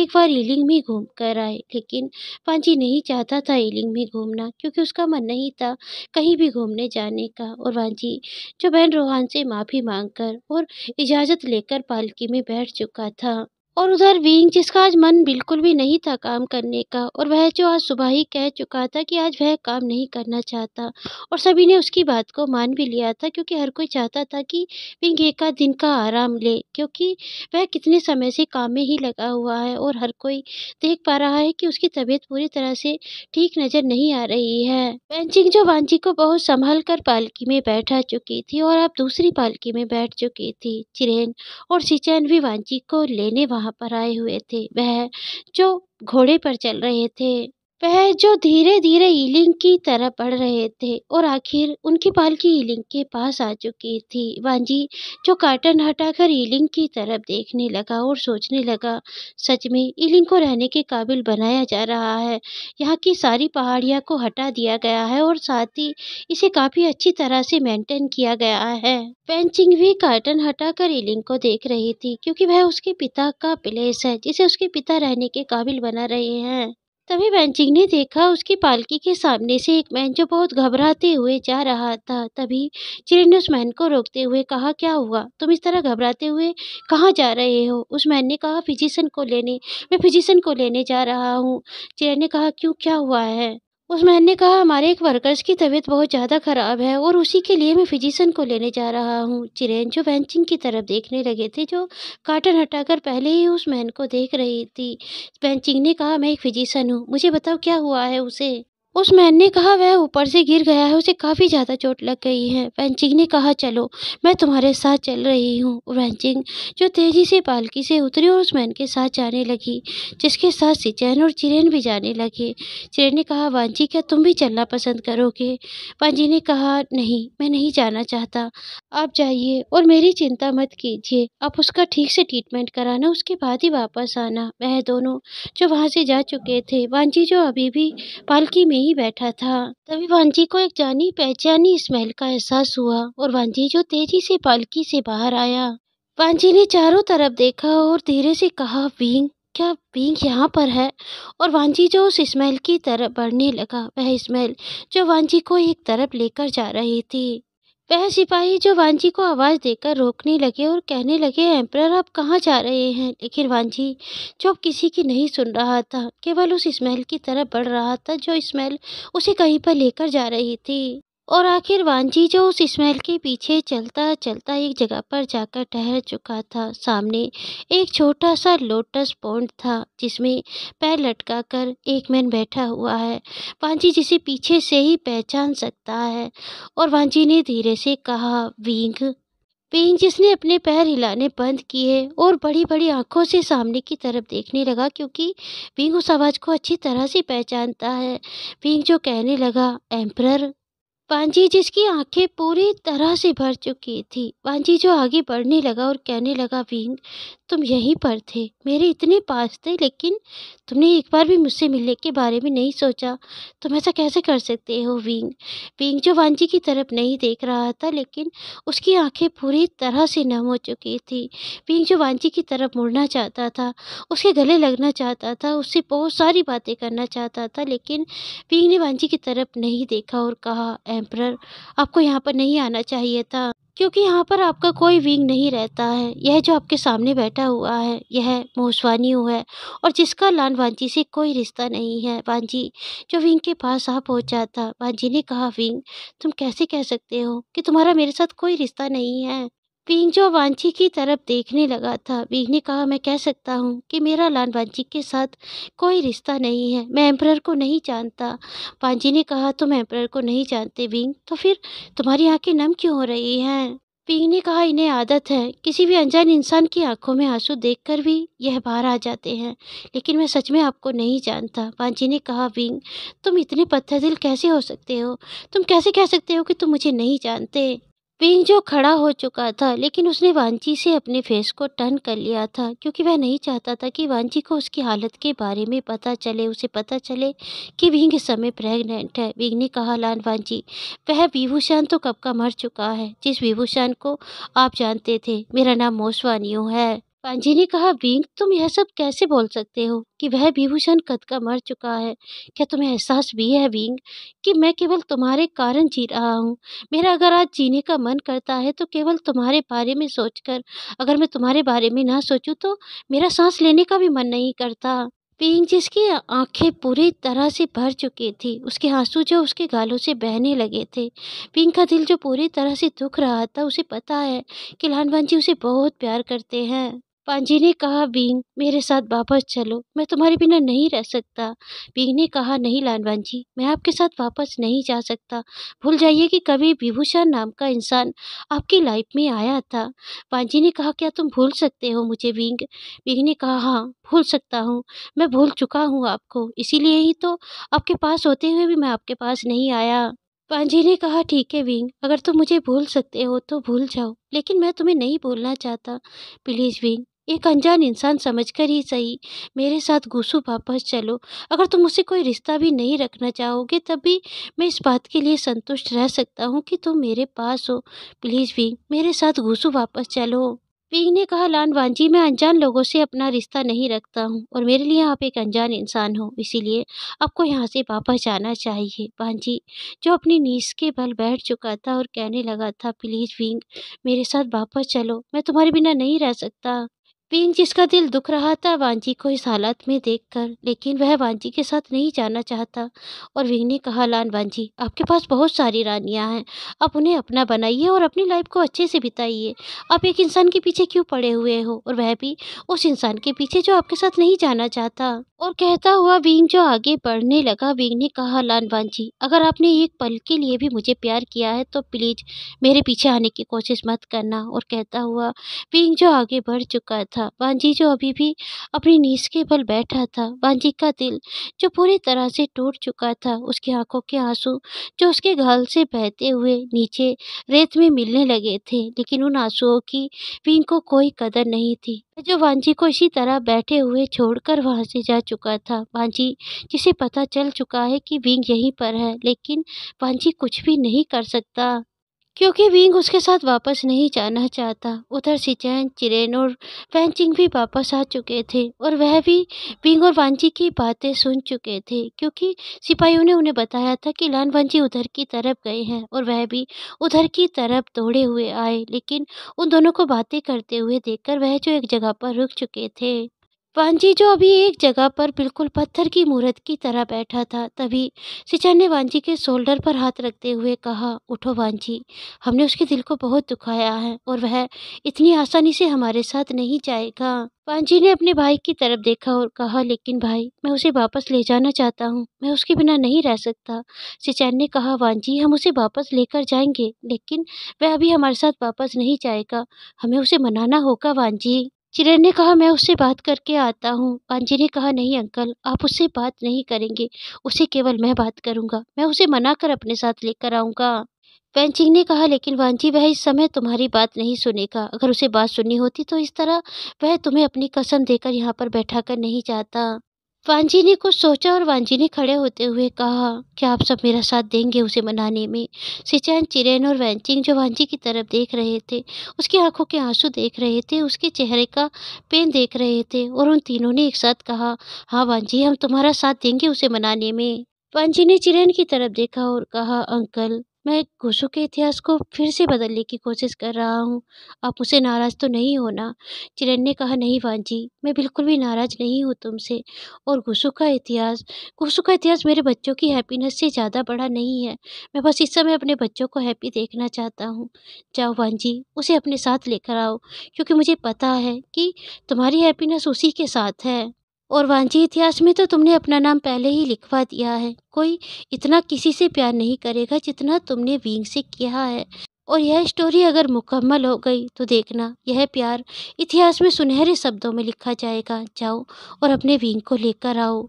एक बार ईलिंग में घूम कर आए लेकिन वांझी नहीं चाहता था ईलिंग में घूमना क्योंकि उसका मन नहीं था कहीं भी घूमने जाने का और वांझी जो बहन रोहन से माफ़ी मांग कर और इजाज़त लेकर पालकी में बैठ चुका था और उधर विंग जिसका आज मन बिल्कुल भी नहीं था काम करने का और वह जो आज सुबह ही कह चुका था कि आज वह काम नहीं करना चाहता और सभी ने उसकी बात को मान भी लिया था क्योंकि हर कोई चाहता था कि विंग एक आध दिन का आराम ले क्योंकि वह कितने समय से काम में ही लगा हुआ है और हर कोई देख पा रहा है कि उसकी तबीयत पूरी तरह से ठीक नज़र नहीं आ रही है पेंचिंग जो वांची को बहुत संभाल कर पालकी में बैठा चुकी थी और अब दूसरी पालकी में बैठ चुकी थी चिरेन और सिचैन भी वांची को लेने वहाँ वहाँ पर आए हुए थे वह जो घोड़े पर चल रहे थे वह जो धीरे धीरे ईलिंग की तरह बढ़ रहे थे और आखिर उनकी पालकी ईलिंग के पास आ चुकी थी वांजी जो कार्टन हटाकर ईलिंग की तरफ देखने लगा और सोचने लगा सच में ईलिंग को रहने के काबिल बनाया जा रहा है यहाँ की सारी पहाड़ियाँ को हटा दिया गया है और साथ ही इसे काफ़ी अच्छी तरह से मेंटेन किया गया है पेंचिंग भी कार्टन हटाकर ईलिंग को देख रही थी क्योंकि वह उसके पिता का प्लेस है जिसे उसके पिता रहने के काबिल बना रहे हैं तभी बैंचिंग ने देखा उसकी पालकी के सामने से एक मैन जो बहुत घबराते हुए जा रहा था तभी चिरन ने उस मैन को रोकते हुए कहा क्या हुआ तुम इस तरह घबराते हुए कहाँ जा रहे हो उस मैन ने कहा फिजिशियन को लेने मैं फिजिशियन को लेने जा रहा हूँ चिरन ने कहा क्यों क्या हुआ है उस मैन ने कहा हमारे एक वर्कर्स की तबीयत बहुत ज़्यादा ख़राब है और उसी के लिए मैं फिजिशन को लेने जा रहा हूँ चिरेन जो बेंचिंग की तरफ देखने लगे थे जो कार्टन हटाकर पहले ही उस मैन को देख रही थी बेंचिंग ने कहा मैं एक फिजिशन हूँ मुझे बताओ क्या हुआ है उसे उस मैन ने कहा वह ऊपर से गिर गया है उसे काफ़ी ज़्यादा चोट लग गई है वैंचिंग ने कहा चलो मैं तुम्हारे साथ चल रही हूँ वेंचिंग जो तेज़ी से पालकी से उतरी और उस मैन के साथ जाने लगी जिसके साथ सिचैन और चिरेन भी जाने लगे चिरेन ने कहा वांझी क्या तुम भी चलना पसंद करोगे वांची ने कहा नहीं मैं नहीं जाना चाहता आप जाइए और मेरी चिंता मत कीजिए आप उसका ठीक से ट्रीटमेंट कराना उसके बाद ही वापस आना वह दोनों जो वहाँ से जा चुके थे वांझी जो अभी भी पालकी में ही बैठा था तभी वांझी को एक जानी पहचानी स्मेल का एहसास हुआ और वांझी जो तेजी से पालकी से बाहर आया वांझी ने चारों तरफ देखा और धीरे से कहा विंग क्या बींग यहाँ पर है और वांझी जो उस स्मेल की तरफ बढ़ने लगा वह स्मेल जो वांझी को एक तरफ लेकर जा रही थी वह सिपाही जो वांझी को आवाज़ देकर रोकने लगे और कहने लगे एम्प्रर आप कहाँ जा रहे हैं लेकिन वांझी जो किसी की नहीं सुन रहा था केवल उस स्मेल की तरफ बढ़ रहा था जो स्मेल उसे कहीं पर लेकर जा रही थी और आखिर वांझी जो उस स्मेल के पीछे चलता चलता एक जगह पर जाकर ठहर चुका था सामने एक छोटा सा लोटस पॉन्ड था जिसमें पैर लटका कर एक मैन बैठा हुआ है वांझी जिसे पीछे से ही पहचान सकता है और वांझी ने धीरे से कहा विंग पेंग जिसने अपने पैर हिलाने बंद किए और बड़ी बड़ी आंखों से सामने की तरफ देखने लगा क्योंकि पिंग उस आवाज़ को अच्छी तरह से पहचानता है पिंग जो कहने लगा एम्प्रर पांजी जिसकी आंखें पूरी तरह से भर चुकी थी पांजी जो आगे बढ़ने लगा और कहने लगा विंग तुम यहीं पर थे मेरे इतने पास थे लेकिन तुमने एक बार भी मुझसे मिलने के बारे में नहीं सोचा तुम ऐसा कैसे कर सकते हो विंग विंग जो वांजी की तरफ नहीं देख रहा था लेकिन उसकी आंखें पूरी तरह से नम हो चुकी थी विंग जो वांजी की तरफ मुड़ना चाहता था उसके गले लगना चाहता था उससे बहुत सारी बातें करना चाहता था लेकिन विंग ने वांजी की तरफ नहीं देखा और कहा एम्प्रर आपको यहाँ पर नहीं आना चाहिए था क्योंकि यहाँ पर आपका कोई विंग नहीं रहता है यह जो आपके सामने बैठा हुआ है यह मोहसवानी है और जिसका लान वांझी से कोई रिश्ता नहीं है वांझी जो विंग के पास आ पहुँचा था वांझी ने कहा विंग तुम कैसे कह सकते हो कि तुम्हारा मेरे साथ कोई रिश्ता नहीं है जो वांछी की तरफ देखने लगा था बिंग ने कहा मैं कह सकता हूँ कि मेरा लाल वांछी के साथ कोई रिश्ता नहीं है मैं एम्प्रर को नहीं जानता वांची ने कहा तुम एम्प्रर को नहीं जानते बिंग तो फिर तुम्हारी आंखें नम क्यों हो रही हैं पिंग ने कहा इन्हें आदत है किसी भी अनजान इंसान की आंखों में आंसू देखकर भी यह बाहर आ जाते हैं लेकिन मैं सच में आपको नहीं जानता पांजी ने कहा विंग तुम इतने पत्थर दिल कैसे हो सकते हो तुम कैसे कह सकते हो कि तुम मुझे नहीं जानते पिंजो खड़ा हो चुका था लेकिन उसने वांची से अपने फेस को टर्न कर लिया था क्योंकि वह नहीं चाहता था कि वांची को उसकी हालत के बारे में पता चले उसे पता चले कि विंग इस समय प्रेग्नेंट है विंग ने कहा लान वांची वह विभूषण तो कब का मर चुका है जिस विभूषण को आप जानते थे मेरा नाम मोसवानियो है पांजी ने कहा विंग तुम यह सब कैसे बोल सकते हो कि वह विभूषण कद का मर चुका है क्या तुम्हें एहसास भी है विंग कि मैं केवल तुम्हारे कारण जी रहा हूँ मेरा अगर आज जीने का मन करता है तो केवल तुम्हारे बारे में सोचकर अगर मैं तुम्हारे बारे में ना सोचूँ तो मेरा सांस लेने का भी मन नहीं करता पिंग जिसकी आंखें पूरी तरह से भर चुकी थी उसके आंसू जो उसके गालों से बहने लगे थे पिंग का दिल जो पूरी तरह से दुख रहा था उसे पता है कि लालवान जी उसे बहुत प्यार करते हैं पांजी ने कहा बींग मेरे साथ वापस चलो मैं तुम्हारे बिना नहीं रह सकता बींग ने कहा नहीं लानवान जी मैं आपके साथ वापस नहीं जा सकता भूल जाइए कि कभी विभूषण नाम का इंसान आपकी लाइफ में आया था पांजी ने कहा क्या तुम भूल सकते हो मुझे बींग बींग ने कहा हाँ भूल सकता हूँ मैं भूल चुका हूँ आपको इसीलिए ही तो आपके पास होते हुए भी मैं आपके पास नहीं आया पांजी ने कहा ठीक है विंग अगर तुम मुझे भूल सकते हो तो भूल जाओ लेकिन मैं तुम्हें नहीं भूलना चाहता प्लीज़ विंग एक अनजान इंसान समझकर ही सही मेरे साथ घुसू वापस चलो अगर तुम उसे कोई रिश्ता भी नहीं रखना चाहोगे तब भी मैं इस बात के लिए संतुष्ट रह सकता हूँ कि तुम मेरे पास हो प्लीज़ भी मेरे साथ घुसू वापस चलो पिंग ने कहा लान वांझी मैं अनजान लोगों से अपना रिश्ता नहीं रखता हूँ और मेरे लिए आप एक अनजान इंसान हो इसीलिए आपको यहाँ से वापस जाना चाहिए वांझी जो अपनी नीस के बल बैठ चुका था और कहने लगा था प्लीज़ विंग मेरे साथ वापस चलो मैं तुम्हारे बिना नहीं रह सकता बीन जिसका दिल दुख रहा था वांजी को इस हालत में देखकर लेकिन वह वांजी के साथ नहीं जाना चाहता और विंग ने कहा लान वांजी आपके पास बहुत सारी रानियां हैं आप उन्हें अपना बनाइए और अपनी लाइफ को अच्छे से बिताइए आप एक इंसान के पीछे क्यों पड़े हुए हो और वह भी उस इंसान के पीछे जो आपके साथ नहीं जाना चाहता और कहता हुआ विंग जो आगे बढ़ने लगा विंग ने कहा लान वांजी अगर आपने एक पल के लिए भी मुझे प्यार किया है तो प्लीज़ मेरे पीछे आने की कोशिश मत करना और कहता हुआ विंग जो आगे बढ़ चुका था था बांजी जो अभी भी अपनी नीस के बल बैठा था बांजी का दिल जो पूरी तरह से टूट चुका था उसकी आंखों के आंसू जो उसके घाल से बहते हुए नीचे रेत में मिलने लगे थे लेकिन उन आंसुओं की भी इनको कोई कदर नहीं थी जो वांझी को इसी तरह बैठे हुए छोड़कर वहाँ से जा चुका था वांझी जिसे पता चल चुका है कि विंग यहीं पर है लेकिन वांझी कुछ भी नहीं कर सकता क्योंकि विंग उसके साथ वापस नहीं जाना चाहता उधर सिचैन चिरेन और वैनचिंग भी वापस आ चुके थे और वह भी विंग और वांची की बातें सुन चुके थे क्योंकि सिपाहियों ने उन्हें बताया था कि लान वांची उधर की तरफ गए हैं और वह भी उधर की तरफ दौड़े हुए आए लेकिन उन दोनों को बातें करते हुए देखकर वह जो एक जगह पर रुक चुके थे वांझी जो अभी एक जगह पर बिल्कुल पत्थर की मूर्त की तरह बैठा था तभी सिचा ने वांझी के शोल्डर पर हाथ रखते हुए कहा उठो वांझी हमने उसके दिल को बहुत दुखाया है और वह इतनी आसानी से हमारे साथ नहीं जाएगा वांझी ने अपने भाई की तरफ देखा और कहा लेकिन भाई मैं उसे वापस ले जाना चाहता हूँ मैं उसके बिना नहीं रह सकता सिचैन ने कहा वांझी हम उसे वापस लेकर जाएंगे लेकिन वह अभी हमारे साथ वापस नहीं जाएगा हमें उसे मनाना होगा वांझी चिरन ने कहा मैं उससे बात करके आता हूँ पांजी ने कहा नहीं अंकल आप उससे बात नहीं करेंगे उसे केवल मैं बात करूँगा मैं उसे मना कर अपने साथ लेकर आऊँगा पेंचिंग ने कहा लेकिन वांची वह इस समय तुम्हारी बात नहीं सुनेगा अगर उसे बात सुननी होती तो इस तरह वह तुम्हें अपनी कसम देकर यहाँ पर बैठा कर नहीं जाता वांझी ने कुछ सोचा और वांझी ने खड़े होते हुए कहा क्या आप सब मेरा साथ देंगे उसे मनाने में सिचैन चिरेन और वैंचिंग जो वांझी की तरफ देख रहे थे उसकी आंखों के आंसू देख रहे थे उसके चेहरे का पेन देख रहे थे और उन तीनों ने एक साथ कहा हाँ वांझी हम तुम्हारा साथ देंगे उसे मनाने में वांझी ने चिरेन की तरफ देखा और कहा अंकल मैं घुसु के इतिहास को फिर से बदलने की कोशिश कर रहा हूँ आप मुझसे नाराज़ तो नहीं होना चिरन ने कहा नहीं वांझी मैं बिल्कुल भी नाराज़ नहीं हूँ तुमसे और घुसु का इतिहास घुसु का इतिहास मेरे बच्चों की हैप्पीनेस से ज़्यादा बड़ा नहीं है मैं बस इस समय अपने बच्चों को हैप्पी देखना चाहता हूँ जाओ वांझी उसे अपने साथ लेकर आओ क्योंकि मुझे पता है कि तुम्हारी हैप्पीनेस उसी के साथ है और वांछी इतिहास में तो तुमने अपना नाम पहले ही लिखवा दिया है कोई इतना किसी से प्यार नहीं करेगा जितना तुमने विंग से किया है और यह स्टोरी अगर मुकम्मल हो गई तो देखना यह प्यार इतिहास में सुनहरे शब्दों में लिखा जाएगा जाओ और अपने विंग को लेकर आओ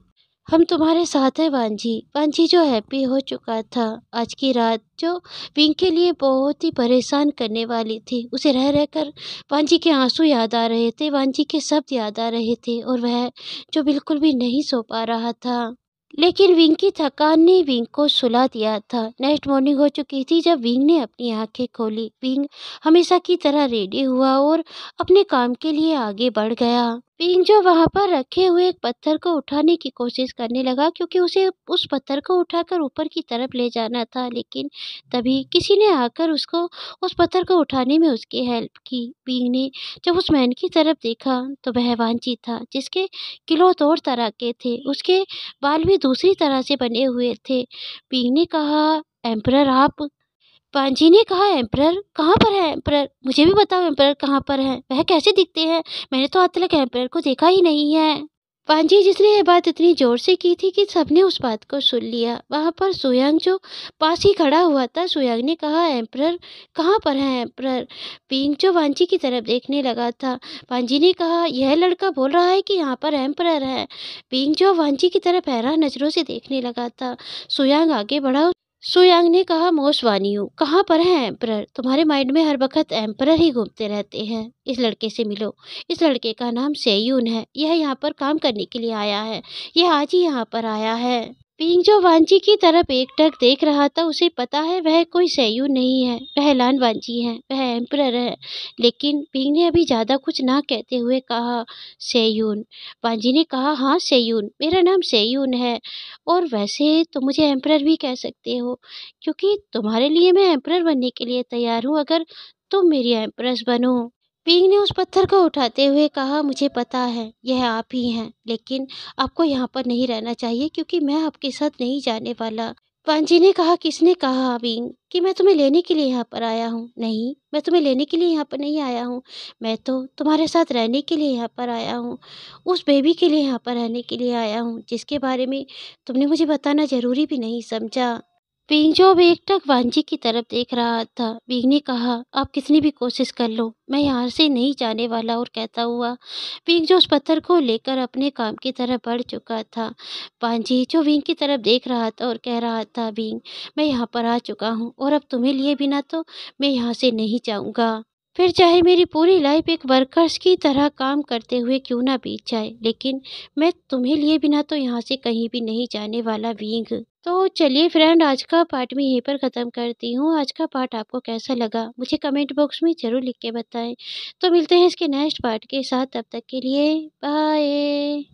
हम तुम्हारे साथ हैं वांझी वांझी जो हैप्पी हो चुका था आज की रात जो विंग के लिए बहुत ही परेशान करने वाली थी उसे रह रह कर वांझी के आंसू याद आ रहे थे वांझी के शब्द याद आ रहे थे और वह जो बिल्कुल भी नहीं सो पा रहा था लेकिन विंग की थकान ने विंग को सुला दिया था नेक्स्ट मॉर्निंग हो चुकी थी जब विंग ने अपनी आंखें खोली विंग हमेशा की तरह रेडी हुआ और अपने काम के लिए आगे बढ़ गया फिर जो वहाँ पर रखे हुए एक पत्थर को उठाने की कोशिश करने लगा क्योंकि उसे उस पत्थर को उठाकर ऊपर की तरफ ले जाना था लेकिन तभी किसी ने आकर उसको उस पत्थर को उठाने में उसकी हेल्प की पिंग ने जब उस मैन की तरफ देखा तो वह वांछी था जिसके किलोत और तरह के थे उसके बाल भी दूसरी तरह से बने हुए थे पिंग ने कहा एम्पर आप पांजी ने कहा एम्प्रर कहाँ पर है एम्प्रर मुझे भी बताओ एम्प्रर कहाँ पर है वह कैसे दिखते हैं मैंने तो आज तक एम्प्रर को देखा ही नहीं है पांजी जिसने यह बात इतनी जोर से की थी कि सबने उस बात को सुन लिया वहाँ पर सुयांग जो पास ही खड़ा हुआ था सुयांग ने कहा एम्प्रर कहाँ पर है एम्प्रर पिंग जो वांची की तरफ देखने लगा था पांजी ने कहा यह लड़का बोल रहा है कि यहाँ पर एम्प्रर है पिंग जो वांची की तरफ हैरान नज़रों से देखने लगा था सुयांग आगे बढ़ा सुयांग ने कहा मोश वानी हूँ कहाँ पर है एम्परर तुम्हारे माइंड में हर वक्त एम्परर ही घूमते रहते हैं इस लड़के से मिलो इस लड़के का नाम सेयून है यह यहाँ पर काम करने के लिए आया है यह आज ही यहाँ पर आया है पिंग जो वांची की तरफ एकटक देख रहा था उसे पता है वह कोई सैयू नहीं है वह लान वांची है वह एम्प्रर है लेकिन पिंग ने अभी ज़्यादा कुछ ना कहते हुए कहा सैयून वांजी ने कहा हाँ सैयून मेरा नाम सैयून है और वैसे तो मुझे एम्प्रर भी कह सकते हो क्योंकि तुम्हारे लिए मैं एम्प्रर बनने के लिए तैयार हूँ अगर तुम मेरी एम्प्रेस बनो पिंग ने उस पत्थर को उठाते हुए कहा मुझे पता है यह आप ही हैं लेकिन आपको यहाँ पर नहीं रहना चाहिए क्योंकि मैं आपके साथ नहीं जाने वाला पांजी ने कहा किसने कहा बींग कि मैं तुम्हें लेने के लिए यहाँ पर आया हूँ नहीं मैं तुम्हें लेने के लिए यहाँ पर नहीं आया हूँ मैं तो तुम्हारे साथ रहने के लिए यहाँ पर आया हूँ उस बेबी के लिए यहाँ पर रहने के लिए आया हूँ जिसके बारे में तुमने मुझे बताना ज़रूरी भी नहीं समझा पिंजो एकटक वांझी की तरफ देख रहा था बिंग ने कहा आप कितनी भी कोशिश कर लो मैं यहाँ से नहीं जाने वाला और कहता हुआ बीग जो उस पत्थर को लेकर अपने काम की तरफ बढ़ चुका था वांझी जो बिंग की तरफ देख रहा था और कह रहा था बिंग मैं यहाँ पर आ चुका हूँ और अब तुम्हें लिए बिना तो मैं यहाँ से नहीं जाऊँगा फिर चाहे मेरी पूरी लाइफ एक वर्कर्स की तरह काम करते हुए क्यों ना बीत जाए लेकिन मैं तुम्हें लिए बिना तो यहाँ से कहीं भी नहीं जाने वाला बींग तो चलिए फ्रेंड आज का पार्ट मैं यहीं पर ख़त्म करती हूँ आज का पार्ट आपको कैसा लगा मुझे कमेंट बॉक्स में ज़रूर लिख के बताएं तो मिलते हैं इसके नेक्स्ट पार्ट के साथ तब तक के लिए बाय